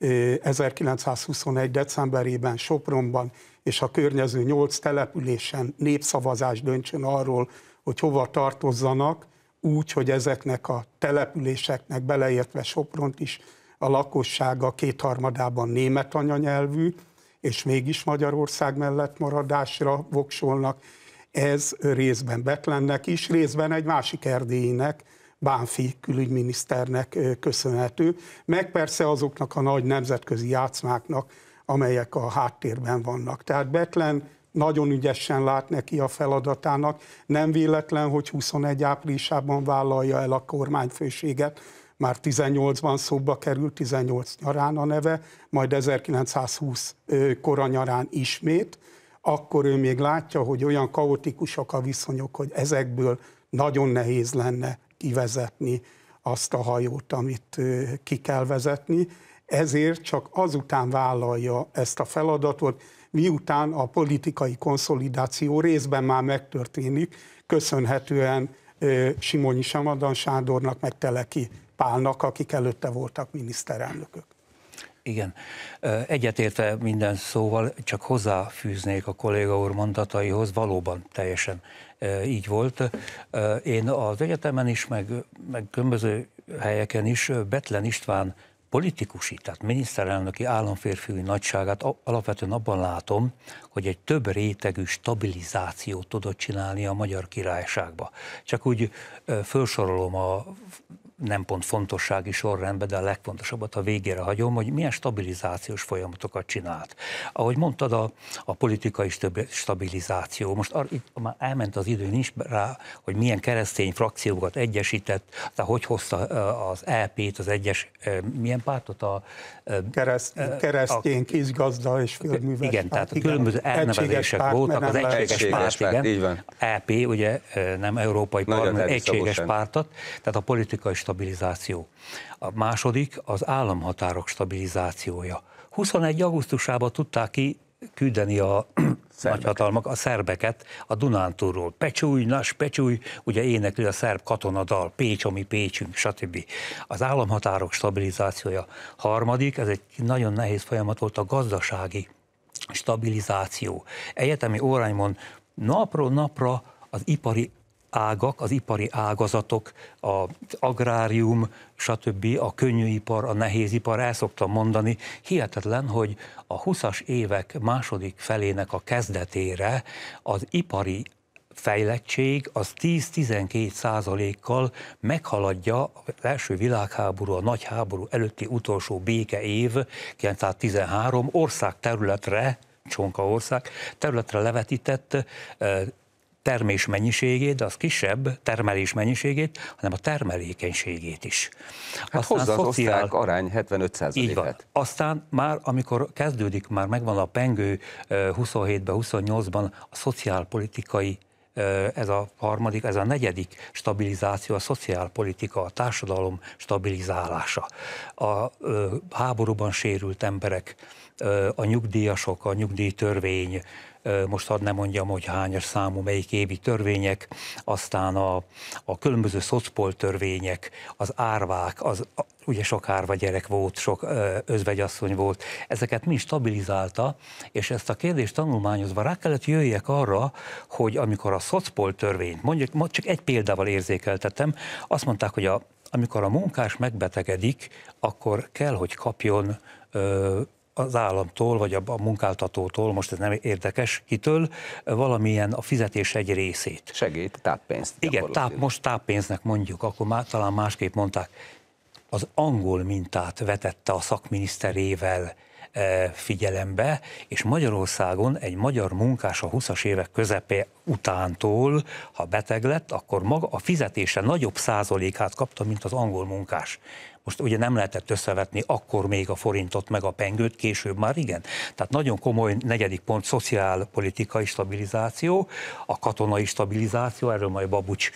1921. decemberében Sopronban és a környező nyolc településen népszavazás döntsön arról, hogy hova tartozzanak, úgy, hogy ezeknek a településeknek, beleértve Sopront is, a lakossága kétharmadában német anyanyelvű, és mégis Magyarország mellett maradásra voksolnak. Ez részben Betlennek is, részben egy másik erdélynek, Bánfi külügyminiszternek köszönhető, meg persze azoknak a nagy nemzetközi játszmáknak, amelyek a háttérben vannak. Tehát Betlen nagyon ügyesen lát neki a feladatának, nem véletlen, hogy 21 áprilisában vállalja el a kormányfőséget, már 18-ban szóba került, 18 nyarán a neve, majd 1920 kora nyarán ismét, akkor ő még látja, hogy olyan kaotikusak a viszonyok, hogy ezekből nagyon nehéz lenne kivezetni azt a hajót, amit ki kell vezetni, ezért csak azután vállalja ezt a feladatot, miután a politikai konszolidáció részben már megtörténik, köszönhetően Simonyi Samadan Sándornak, meg Teleki Pálnak, akik előtte voltak miniszterelnökök. Igen, egyetértve minden szóval, csak hozzáfűznék a kolléga úr mondataihoz, valóban teljesen így volt. Én az egyetemen is, meg, meg különböző helyeken is Betlen István politikusi, tehát miniszterelnöki államférfiúi nagyságát alapvetően abban látom, hogy egy több rétegű stabilizációt tudott csinálni a magyar királyságba. Csak úgy felsorolom a nem pont fontossági sorrendben, de a legfontosabbat a végére hagyom, hogy milyen stabilizációs folyamatokat csinált. Ahogy mondtad, a, a politikai stabilizáció. Most ar, itt már elment az idő, nincs rá, hogy milyen keresztény frakciókat egyesített, tehát hogy hozta az EP-t, az egyes, milyen pártot a... Kereszt, keresztény, a, kézgazda és filmműves Igen, párt, tehát igen. különböző elnevezések voltak, az egységes, párt, párt, igen. Így van. E ugye nem európai Nagyon parlament, egységes pártat, pártot, tehát a politikai stabilizáció. A második az államhatárok stabilizációja. 21. augusztusában tudták ki küldeni a Szerbek. nagyhatalmak a szerbeket a Dunántúról. Pecsúj, nas, pecsúj, ugye énekli a szerb katonadal, Pécs, ami Pécsünk, stb. Az államhatárok stabilizációja. Harmadik, ez egy nagyon nehéz folyamat volt, a gazdasági stabilizáció. Egyetemi órányban napról napra az ipari ágak, az ipari ágazatok, az agrárium, stb., a könnyűipar, a nehézipar, el szoktam mondani. Hihetetlen, hogy a 20-as évek második felének a kezdetére az ipari fejlettség az 10-12 százalékkal meghaladja az első világháború, a nagy háború előtti utolsó béke év, 913 ország területre, Csonka ország, területre levetített eh, termés mennyiségét, de az kisebb termelés mennyiségét, hanem a termelékenységét is. Hát Aztán hozzá az szociál... arány 75 Így van. Aztán már, amikor kezdődik, már megvan a pengő 27-ben, 28-ban a szociálpolitikai ez a harmadik, ez a negyedik stabilizáció, a szociálpolitika, a társadalom stabilizálása. A háborúban sérült emberek, a nyugdíjasok, a nyugdíjtörvény, most hadd ne mondjam, hogy hányas számú melyik évi törvények, aztán a, a különböző szocpol törvények, az árvák, az, ugye sok árva gyerek volt, sok özvegyasszony volt, ezeket mind stabilizálta, és ezt a kérdést tanulmányozva rá kellett jöjjek arra, hogy amikor a szocpol törvényt, mondjuk csak egy példával érzékeltetem, azt mondták, hogy a amikor a munkás megbetegedik, akkor kell, hogy kapjon az államtól, vagy a, a munkáltatótól, most ez nem érdekes, kitől, valamilyen a fizetés egy részét. Segít, táppénzt. Igen, táp, most táppénznek mondjuk, akkor már talán másképp mondták. Az angol mintát vetette a szakminiszterével e, figyelembe, és Magyarországon egy magyar munkás a 20-as évek közepé utántól, ha beteg lett, akkor maga a fizetése nagyobb százalékát kapta, mint az angol munkás. Most ugye nem lehetett összevetni akkor még a forintot meg a pengőt, később már igen. Tehát nagyon komoly negyedik pont, szociálpolitikai stabilizáció, a katonai stabilizáció, erről majd Babucs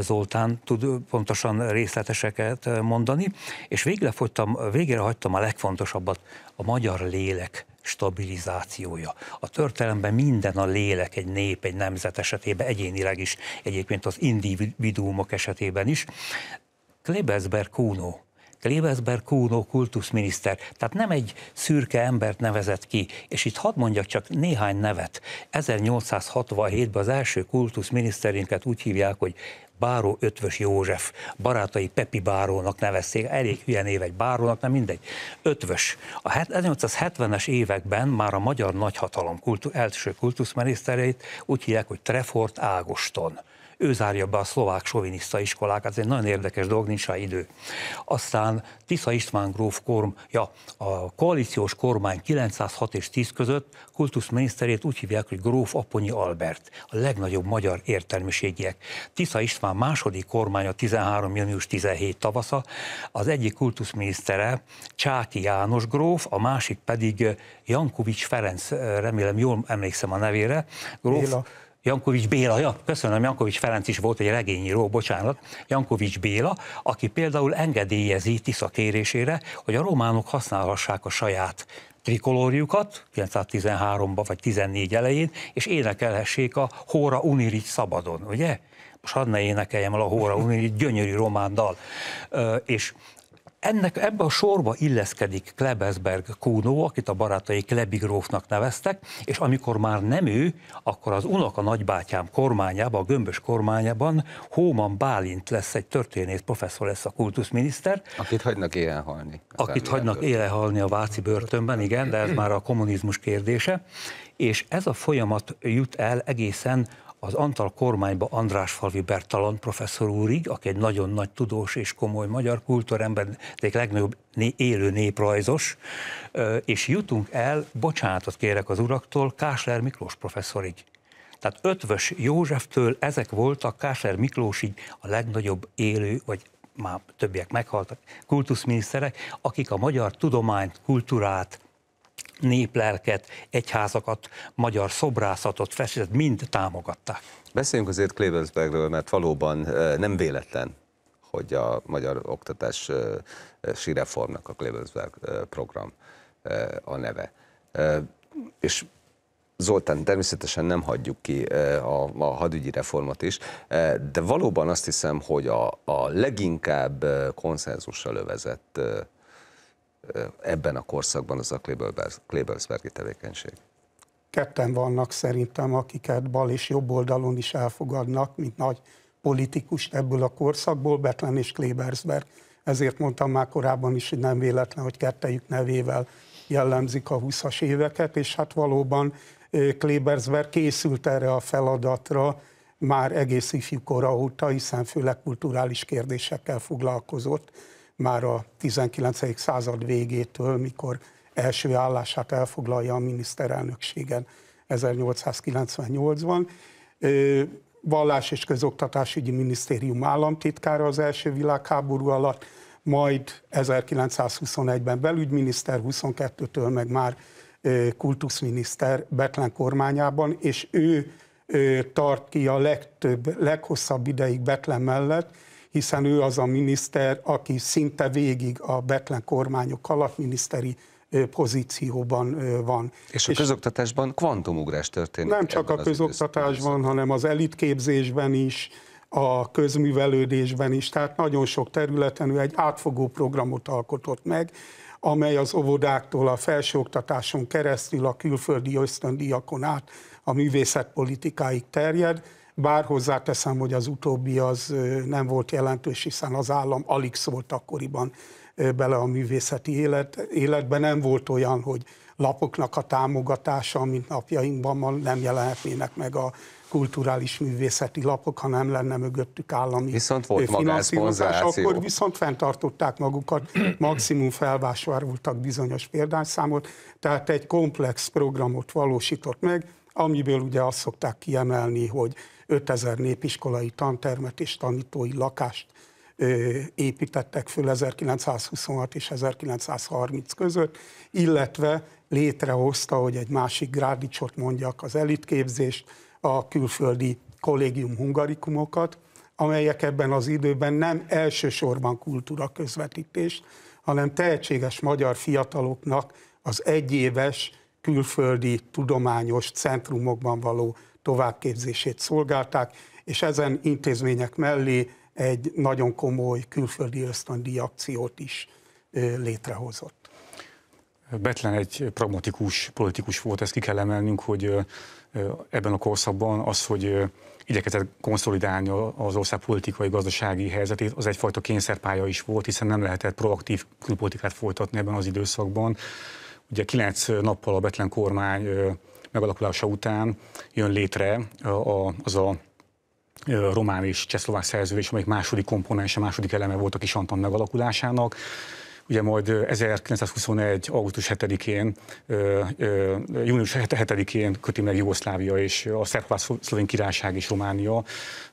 Zoltán tud pontosan részleteseket mondani, és végre, fogytam, végre hagytam a legfontosabbat, a magyar lélek stabilizációja. A történelemben minden a lélek, egy nép, egy nemzet esetében, egyénileg is, egyébként az individuumok esetében is. Klebesberg Kuno Klebersberg Kuno kultuszminiszter, tehát nem egy szürke embert nevezett ki, és itt hadd mondjak csak néhány nevet. 1867-ben az első kultuszminiszterünket úgy hívják, hogy Báró Ötvös József, barátai Pepi Bárónak nevezték, elég hülye név egy Bárónak, nem mindegy. Ötvös. A 1870-es években már a magyar nagyhatalom kultu, első kultuszminisztereit úgy hívják, hogy Trefort Ágoston ő zárja be a szlovák soviniszta iskolákat, ez egy nagyon érdekes dolog, nincs rá idő. Aztán Tisza István gróf korm, ja, a koalíciós kormány 906 és 10 között kultuszminiszterét úgy hívják, hogy gróf Aponyi Albert, a legnagyobb magyar értelmiségiek. Tisza István második kormánya 13. június 17 tavasza, az egyik kultuszminisztere Csáki János gróf, a másik pedig Jankovics Ferenc, remélem jól emlékszem a nevére, gróf, Béla. Jankovics Béla, ja, köszönöm, Jankovics Ferenc is volt egy regényíró, bocsánat, Jankovics Béla, aki például engedélyezi Tisza kérésére, hogy a románok használhassák a saját trikolóriukat, 913-ban vagy 14 elején, és énekelhessék a Hóra Unirit szabadon, ugye? Most hadd ne énekeljem el a Hóra Unirit gyönyörű román dal. Ö, és ennek, ebbe a sorba illeszkedik Klebesberg Kuno, akit a barátai Klebigrófnak neveztek, és amikor már nem ő, akkor az unoka nagybátyám kormányában, a gömbös kormányában Hóman Bálint lesz egy történész professzor lesz a kultuszminiszter. Akit hagynak élen halni. Akit hagynak élen halni a Váci börtönben, igen, de ez már a kommunizmus kérdése. És ez a folyamat jut el egészen az Antal kormányba Andrásfalvi Bertalan professzor úrig, aki egy nagyon nagy tudós és komoly magyar kultúrember, de egy legnagyobb né, élő néprajzos, és jutunk el, bocsánatot kérek az uraktól, Kásler Miklós professzorig. Tehát Ötvös Józseftől ezek voltak Kásler Miklósig a legnagyobb élő, vagy már többiek meghaltak, kultuszminiszterek, akik a magyar tudományt, kultúrát, néplelket, egyházakat, magyar szobrászatot, festett, mind támogatták. Beszéljünk azért Klebersbergről, mert valóban nem véletlen, hogy a magyar oktatás síreformnak a Klebersberg program a neve. És Zoltán, természetesen nem hagyjuk ki a, a hadügyi reformot is, de valóban azt hiszem, hogy a, a leginkább konszenzusra övezett ebben a korszakban az a Klebelsbergi tevékenység? Ketten vannak szerintem, akiket bal és jobb oldalon is elfogadnak, mint nagy politikus, ebből a korszakból, Betlen és Klebersberg. Ezért mondtam már korábban is, hogy nem véletlen, hogy kettejük nevével jellemzik a 20-as éveket, és hát valóban Klebersberg készült erre a feladatra már egész ifjú kora óta, hiszen főleg kulturális kérdésekkel foglalkozott már a 19. század végétől, mikor első állását elfoglalja a miniszterelnökségen 1898-ban. Vallás és közoktatásügyi minisztérium államtitkára az első világháború alatt, majd 1921-ben belügyminiszter, 22-től meg már kultuszminiszter Betlen kormányában, és ő tart ki a legtöbb, leghosszabb ideig Betlen mellett, hiszen ő az a miniszter, aki szinte végig a Betlen kormányok alatt miniszteri pozícióban van. És a közoktatásban kvantumugrás történik. Nem csak a közoktatásban, hanem az elitképzésben is, a közművelődésben is, tehát nagyon sok területen ő egy átfogó programot alkotott meg, amely az óvodáktól a felsőoktatáson keresztül a külföldi ösztöndiakon át a művészetpolitikáig terjed, bár hozzáteszem, hogy az utóbbi az nem volt jelentős, hiszen az állam alig szólt akkoriban bele a művészeti élet, életbe. Nem volt olyan, hogy lapoknak a támogatása, mint napjainkban ma nem jelenhetnének meg a kulturális művészeti lapok, ha nem lenne mögöttük állami viszont volt finanszírozás, akkor viszont fenntartották magukat, maximum felvásároltak bizonyos példányszámot, tehát egy komplex programot valósított meg, amiből ugye azt szokták kiemelni, hogy 5000 népiskolai tantermet és tanítói lakást építettek föl 1926 és 1930 között, illetve létrehozta, hogy egy másik grádicsot mondjak, az elitképzést, a külföldi kollégium hungarikumokat, amelyek ebben az időben nem elsősorban kultúra közvetítést, hanem tehetséges magyar fiataloknak az egyéves külföldi tudományos centrumokban való továbbképzését szolgálták, és ezen intézmények mellé egy nagyon komoly külföldi ösztöndi akciót is létrehozott. Betlen egy pragmatikus politikus volt, ezt ki kell emelnünk, hogy ebben a korszakban az, hogy igyekezett konszolidálni az ország politikai, gazdasági helyzetét, az egyfajta kényszerpálya is volt, hiszen nem lehetett proaktív külpolitikát folytatni ebben az időszakban. Ugye kilenc nappal a Betlen kormány megalakulása után jön létre az a román és csehszlovák szerződés, amelyik második komponense, második eleme volt a Kisantan megalakulásának. Ugye majd 1921. augusztus 7-én, június 7-én köti meg Jugoszlávia és a szerb szlovén királyság és Románia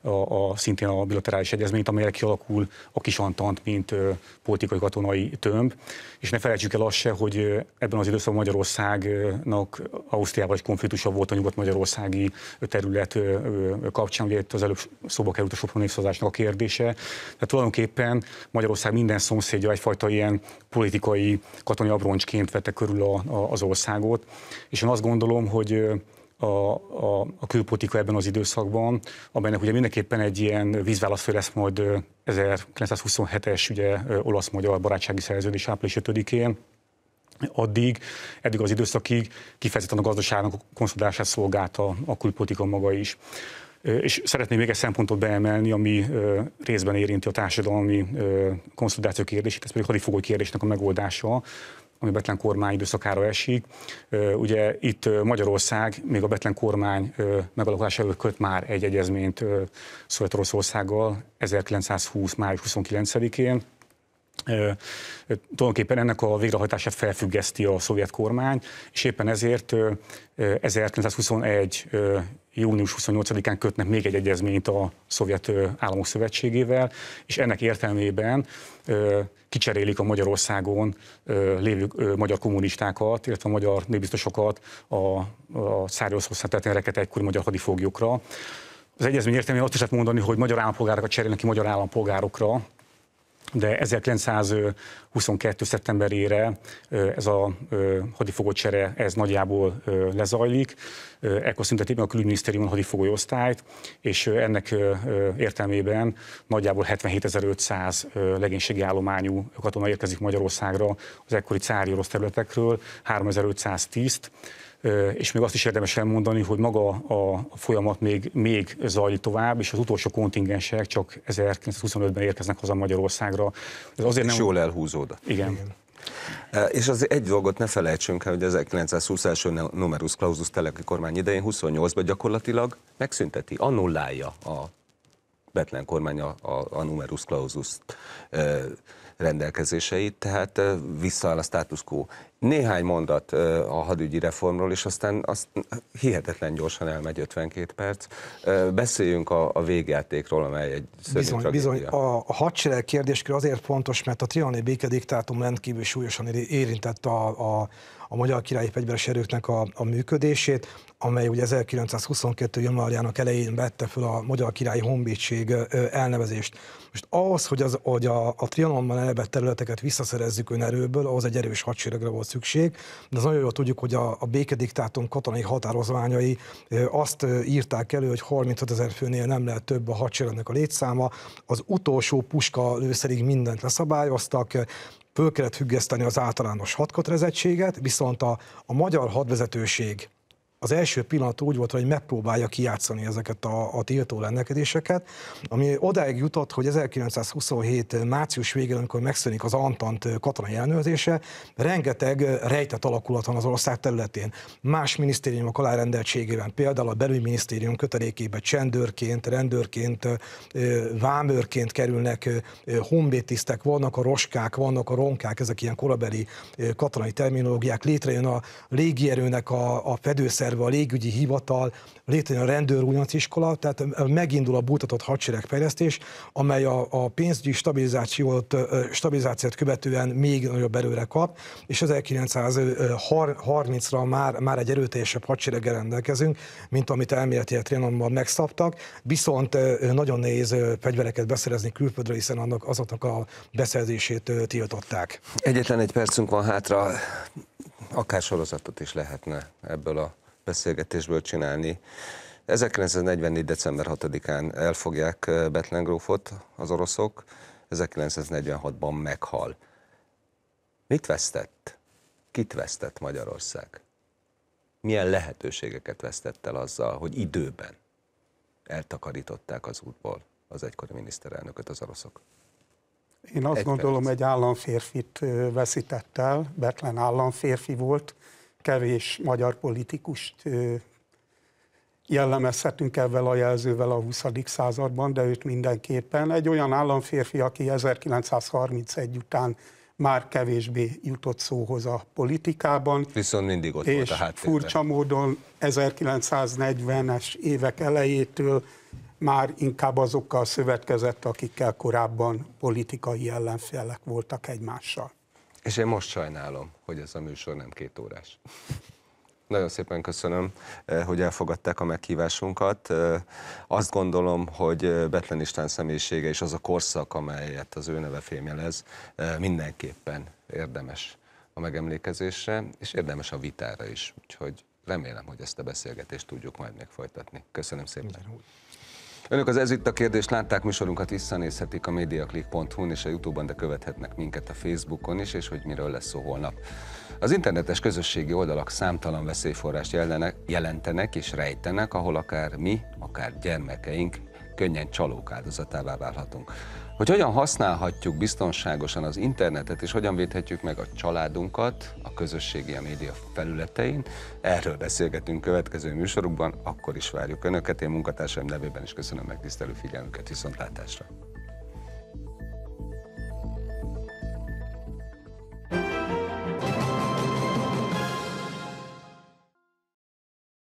a, a, szintén a bilaterális egyezményt, amelyre kialakul a kisantant, mint politikai katonai tömb. És ne felejtsük el azt se, hogy ebben az időszakban Magyarországnak Ausztriával egy konfliktusa volt a nyugat-magyarországi terület kapcsán, ugye itt az előbb szóba került a Sopron a kérdése. Tehát tulajdonképpen Magyarország minden szomszédja egyfajta ilyen politikai katonai abroncsként vette körül a, a, az országot. És én azt gondolom, hogy a, a, a külpolitika ebben az időszakban, amelynek ugye mindenképpen egy ilyen vízválasztó lesz majd 1927-es ugye, olasz-magyar barátsági szerződés április 5-én, addig, eddig az időszakig kifejezetten a gazdaságnak konszolidását szolgálta a külpolitika maga is. És szeretném még egy szempontot beemelni, ami részben érinti a társadalmi konszolidáció kérdését, ez pedig hadifogó kérdésnek a megoldása, ami a Betlen kormány időszakára esik. Ugye itt Magyarország még a Betlen kormány megalakulása előtt köt már egy egyezményt Szovjet-Oroszországgal 1920. május 29-én, tulajdonképpen ennek a végrehajtását felfüggeszti a szovjet kormány, és éppen ezért 1921 június 28-án kötnek még egy egyezményt a Szovjet Államok Szövetségével, és ennek értelmében kicserélik a Magyarországon lévő magyar kommunistákat, illetve a magyar népbiztosokat a, a Szárjoszország tetenreket egykori magyar hadifoglyokra. Az egyezmény értelmében azt is lehet mondani, hogy magyar állampolgárokat cserélnek ki magyar állampolgárokra, de 1922. szeptemberére ez a hadifogócsere ez nagyjából lezajlik. Ekkor meg a külügyminisztériumon osztályt, és ennek értelmében nagyjából 77.500 legénységi állományú katona érkezik Magyarországra az ekkori cári orosz területekről, 3510 tiszt, és még azt is érdemes elmondani, hogy maga a folyamat még, még zajlik tovább, és az utolsó kontingensek csak 1925-ben érkeznek haza Magyarországra. Ez azért és nem... jól elhúzódott. Igen. Igen. És az egy dolgot ne felejtsünk el, hogy 1920 első numerus clausus teleki kormány idején 28-ban gyakorlatilag megszünteti, annullálja a Betlen kormány a, a, a numerus clausus rendelkezéseit, tehát visszaáll a status quo. Néhány mondat a hadügyi reformról, és aztán azt hihetetlen gyorsan elmegy 52 perc. Beszéljünk a, a végjátékról, amely egy Bizony, tragédia. bizony. A, a hadsereg kérdéskör azért fontos, mert a trianoni békediktátum rendkívül súlyosan érintett a, a, a magyar királyi fegyveres erőknek a, a működését amely ugye 1922. januárjának elején vette föl a Magyar Királyi Honvédség elnevezést. Most ahhoz, hogy, az, hogy a, a Trianonban elvett területeket visszaszerezzük önerőből, ahhoz egy erős hadseregre volt szükség, de az nagyon jól tudjuk, hogy a, a békediktátum katonai határozványai azt írták elő, hogy 35 ezer főnél nem lehet több a hadseregnek a létszáma, az utolsó puska lőszerig mindent leszabályoztak, föl kellett függeszteni az általános hadkotrezettséget, viszont a, a magyar hadvezetőség az első pillanat úgy volt, hogy megpróbálja kijátszani ezeket a, a tiltó rendelkedéseket, ami odáig jutott, hogy 1927. március végén, amikor megszűnik az Antant katonai elnőrzése, rengeteg rejtett alakulat van az ország területén. Más minisztériumok alárendeltségében, például a belügyminisztérium kötelékébe csendőrként, rendőrként, vámőrként kerülnek honvédtisztek, vannak a roskák, vannak a ronkák, ezek ilyen korabeli katonai terminológiák, létrejön a légierőnek a, a fedőszer terve a légügyi hivatal, létrejön a rendőrújanc iskola, tehát megindul a bújtatott hadseregfejlesztés, amely a, a pénzügyi stabilizációt, stabilizációt követően még nagyobb erőre kap, és 1930-ra már, már egy erőteljesebb hadsereggel rendelkezünk, mint amit elméletileg Trianonban megszabtak, viszont nagyon nehéz fegyvereket beszerezni külföldre, hiszen annak, azoknak a beszerzését tiltották. Egyetlen egy percünk van hátra, akár sorozatot is lehetne ebből a beszélgetésből csinálni. 1944. december 6-án elfogják Betlengrófot az oroszok, 1946-ban meghal. Mit vesztett? Kit vesztett Magyarország? Milyen lehetőségeket vesztett el azzal, hogy időben eltakarították az útból az egykori miniszterelnököt az oroszok? Én azt egy gondolom, perc. egy államférfit veszített el, Betlen államférfi volt, kevés magyar politikust jellemezhetünk ebben a jelzővel a 20. században, de őt mindenképpen. Egy olyan államférfi, aki 1931 után már kevésbé jutott szóhoz a politikában. Viszont mindig ott és volt a háttérben. furcsa módon 1940-es évek elejétől már inkább azokkal szövetkezett, akikkel korábban politikai ellenfelek voltak egymással. És én most sajnálom, hogy ez a műsor nem két órás. Nagyon szépen köszönöm, eh, hogy elfogadták a meghívásunkat. Eh, azt gondolom, hogy eh, Betlen István személyisége és az a korszak, amelyet az ő neve fémjelez, mindenképpen érdemes a megemlékezésre, és érdemes a vitára is. Úgyhogy remélem, hogy ezt a beszélgetést tudjuk majd még folytatni. Köszönöm szépen. Mindenhol. Önök az Ez itt a kérdést látták, műsorunkat visszanézhetik a mediaclickhu és a Youtube-on, de követhetnek minket a Facebookon is, és hogy miről lesz szó holnap. Az internetes közösségi oldalak számtalan veszélyforrást jelentenek és rejtenek, ahol akár mi, akár gyermekeink könnyen csalók áldozatává válhatunk hogy hogyan használhatjuk biztonságosan az internetet, és hogyan védhetjük meg a családunkat a közösségi a média felületein. Erről beszélgetünk következő műsorukban, akkor is várjuk Önöket. Én munkatársaim nevében is köszönöm megtisztelő figyelmüket, viszontlátásra!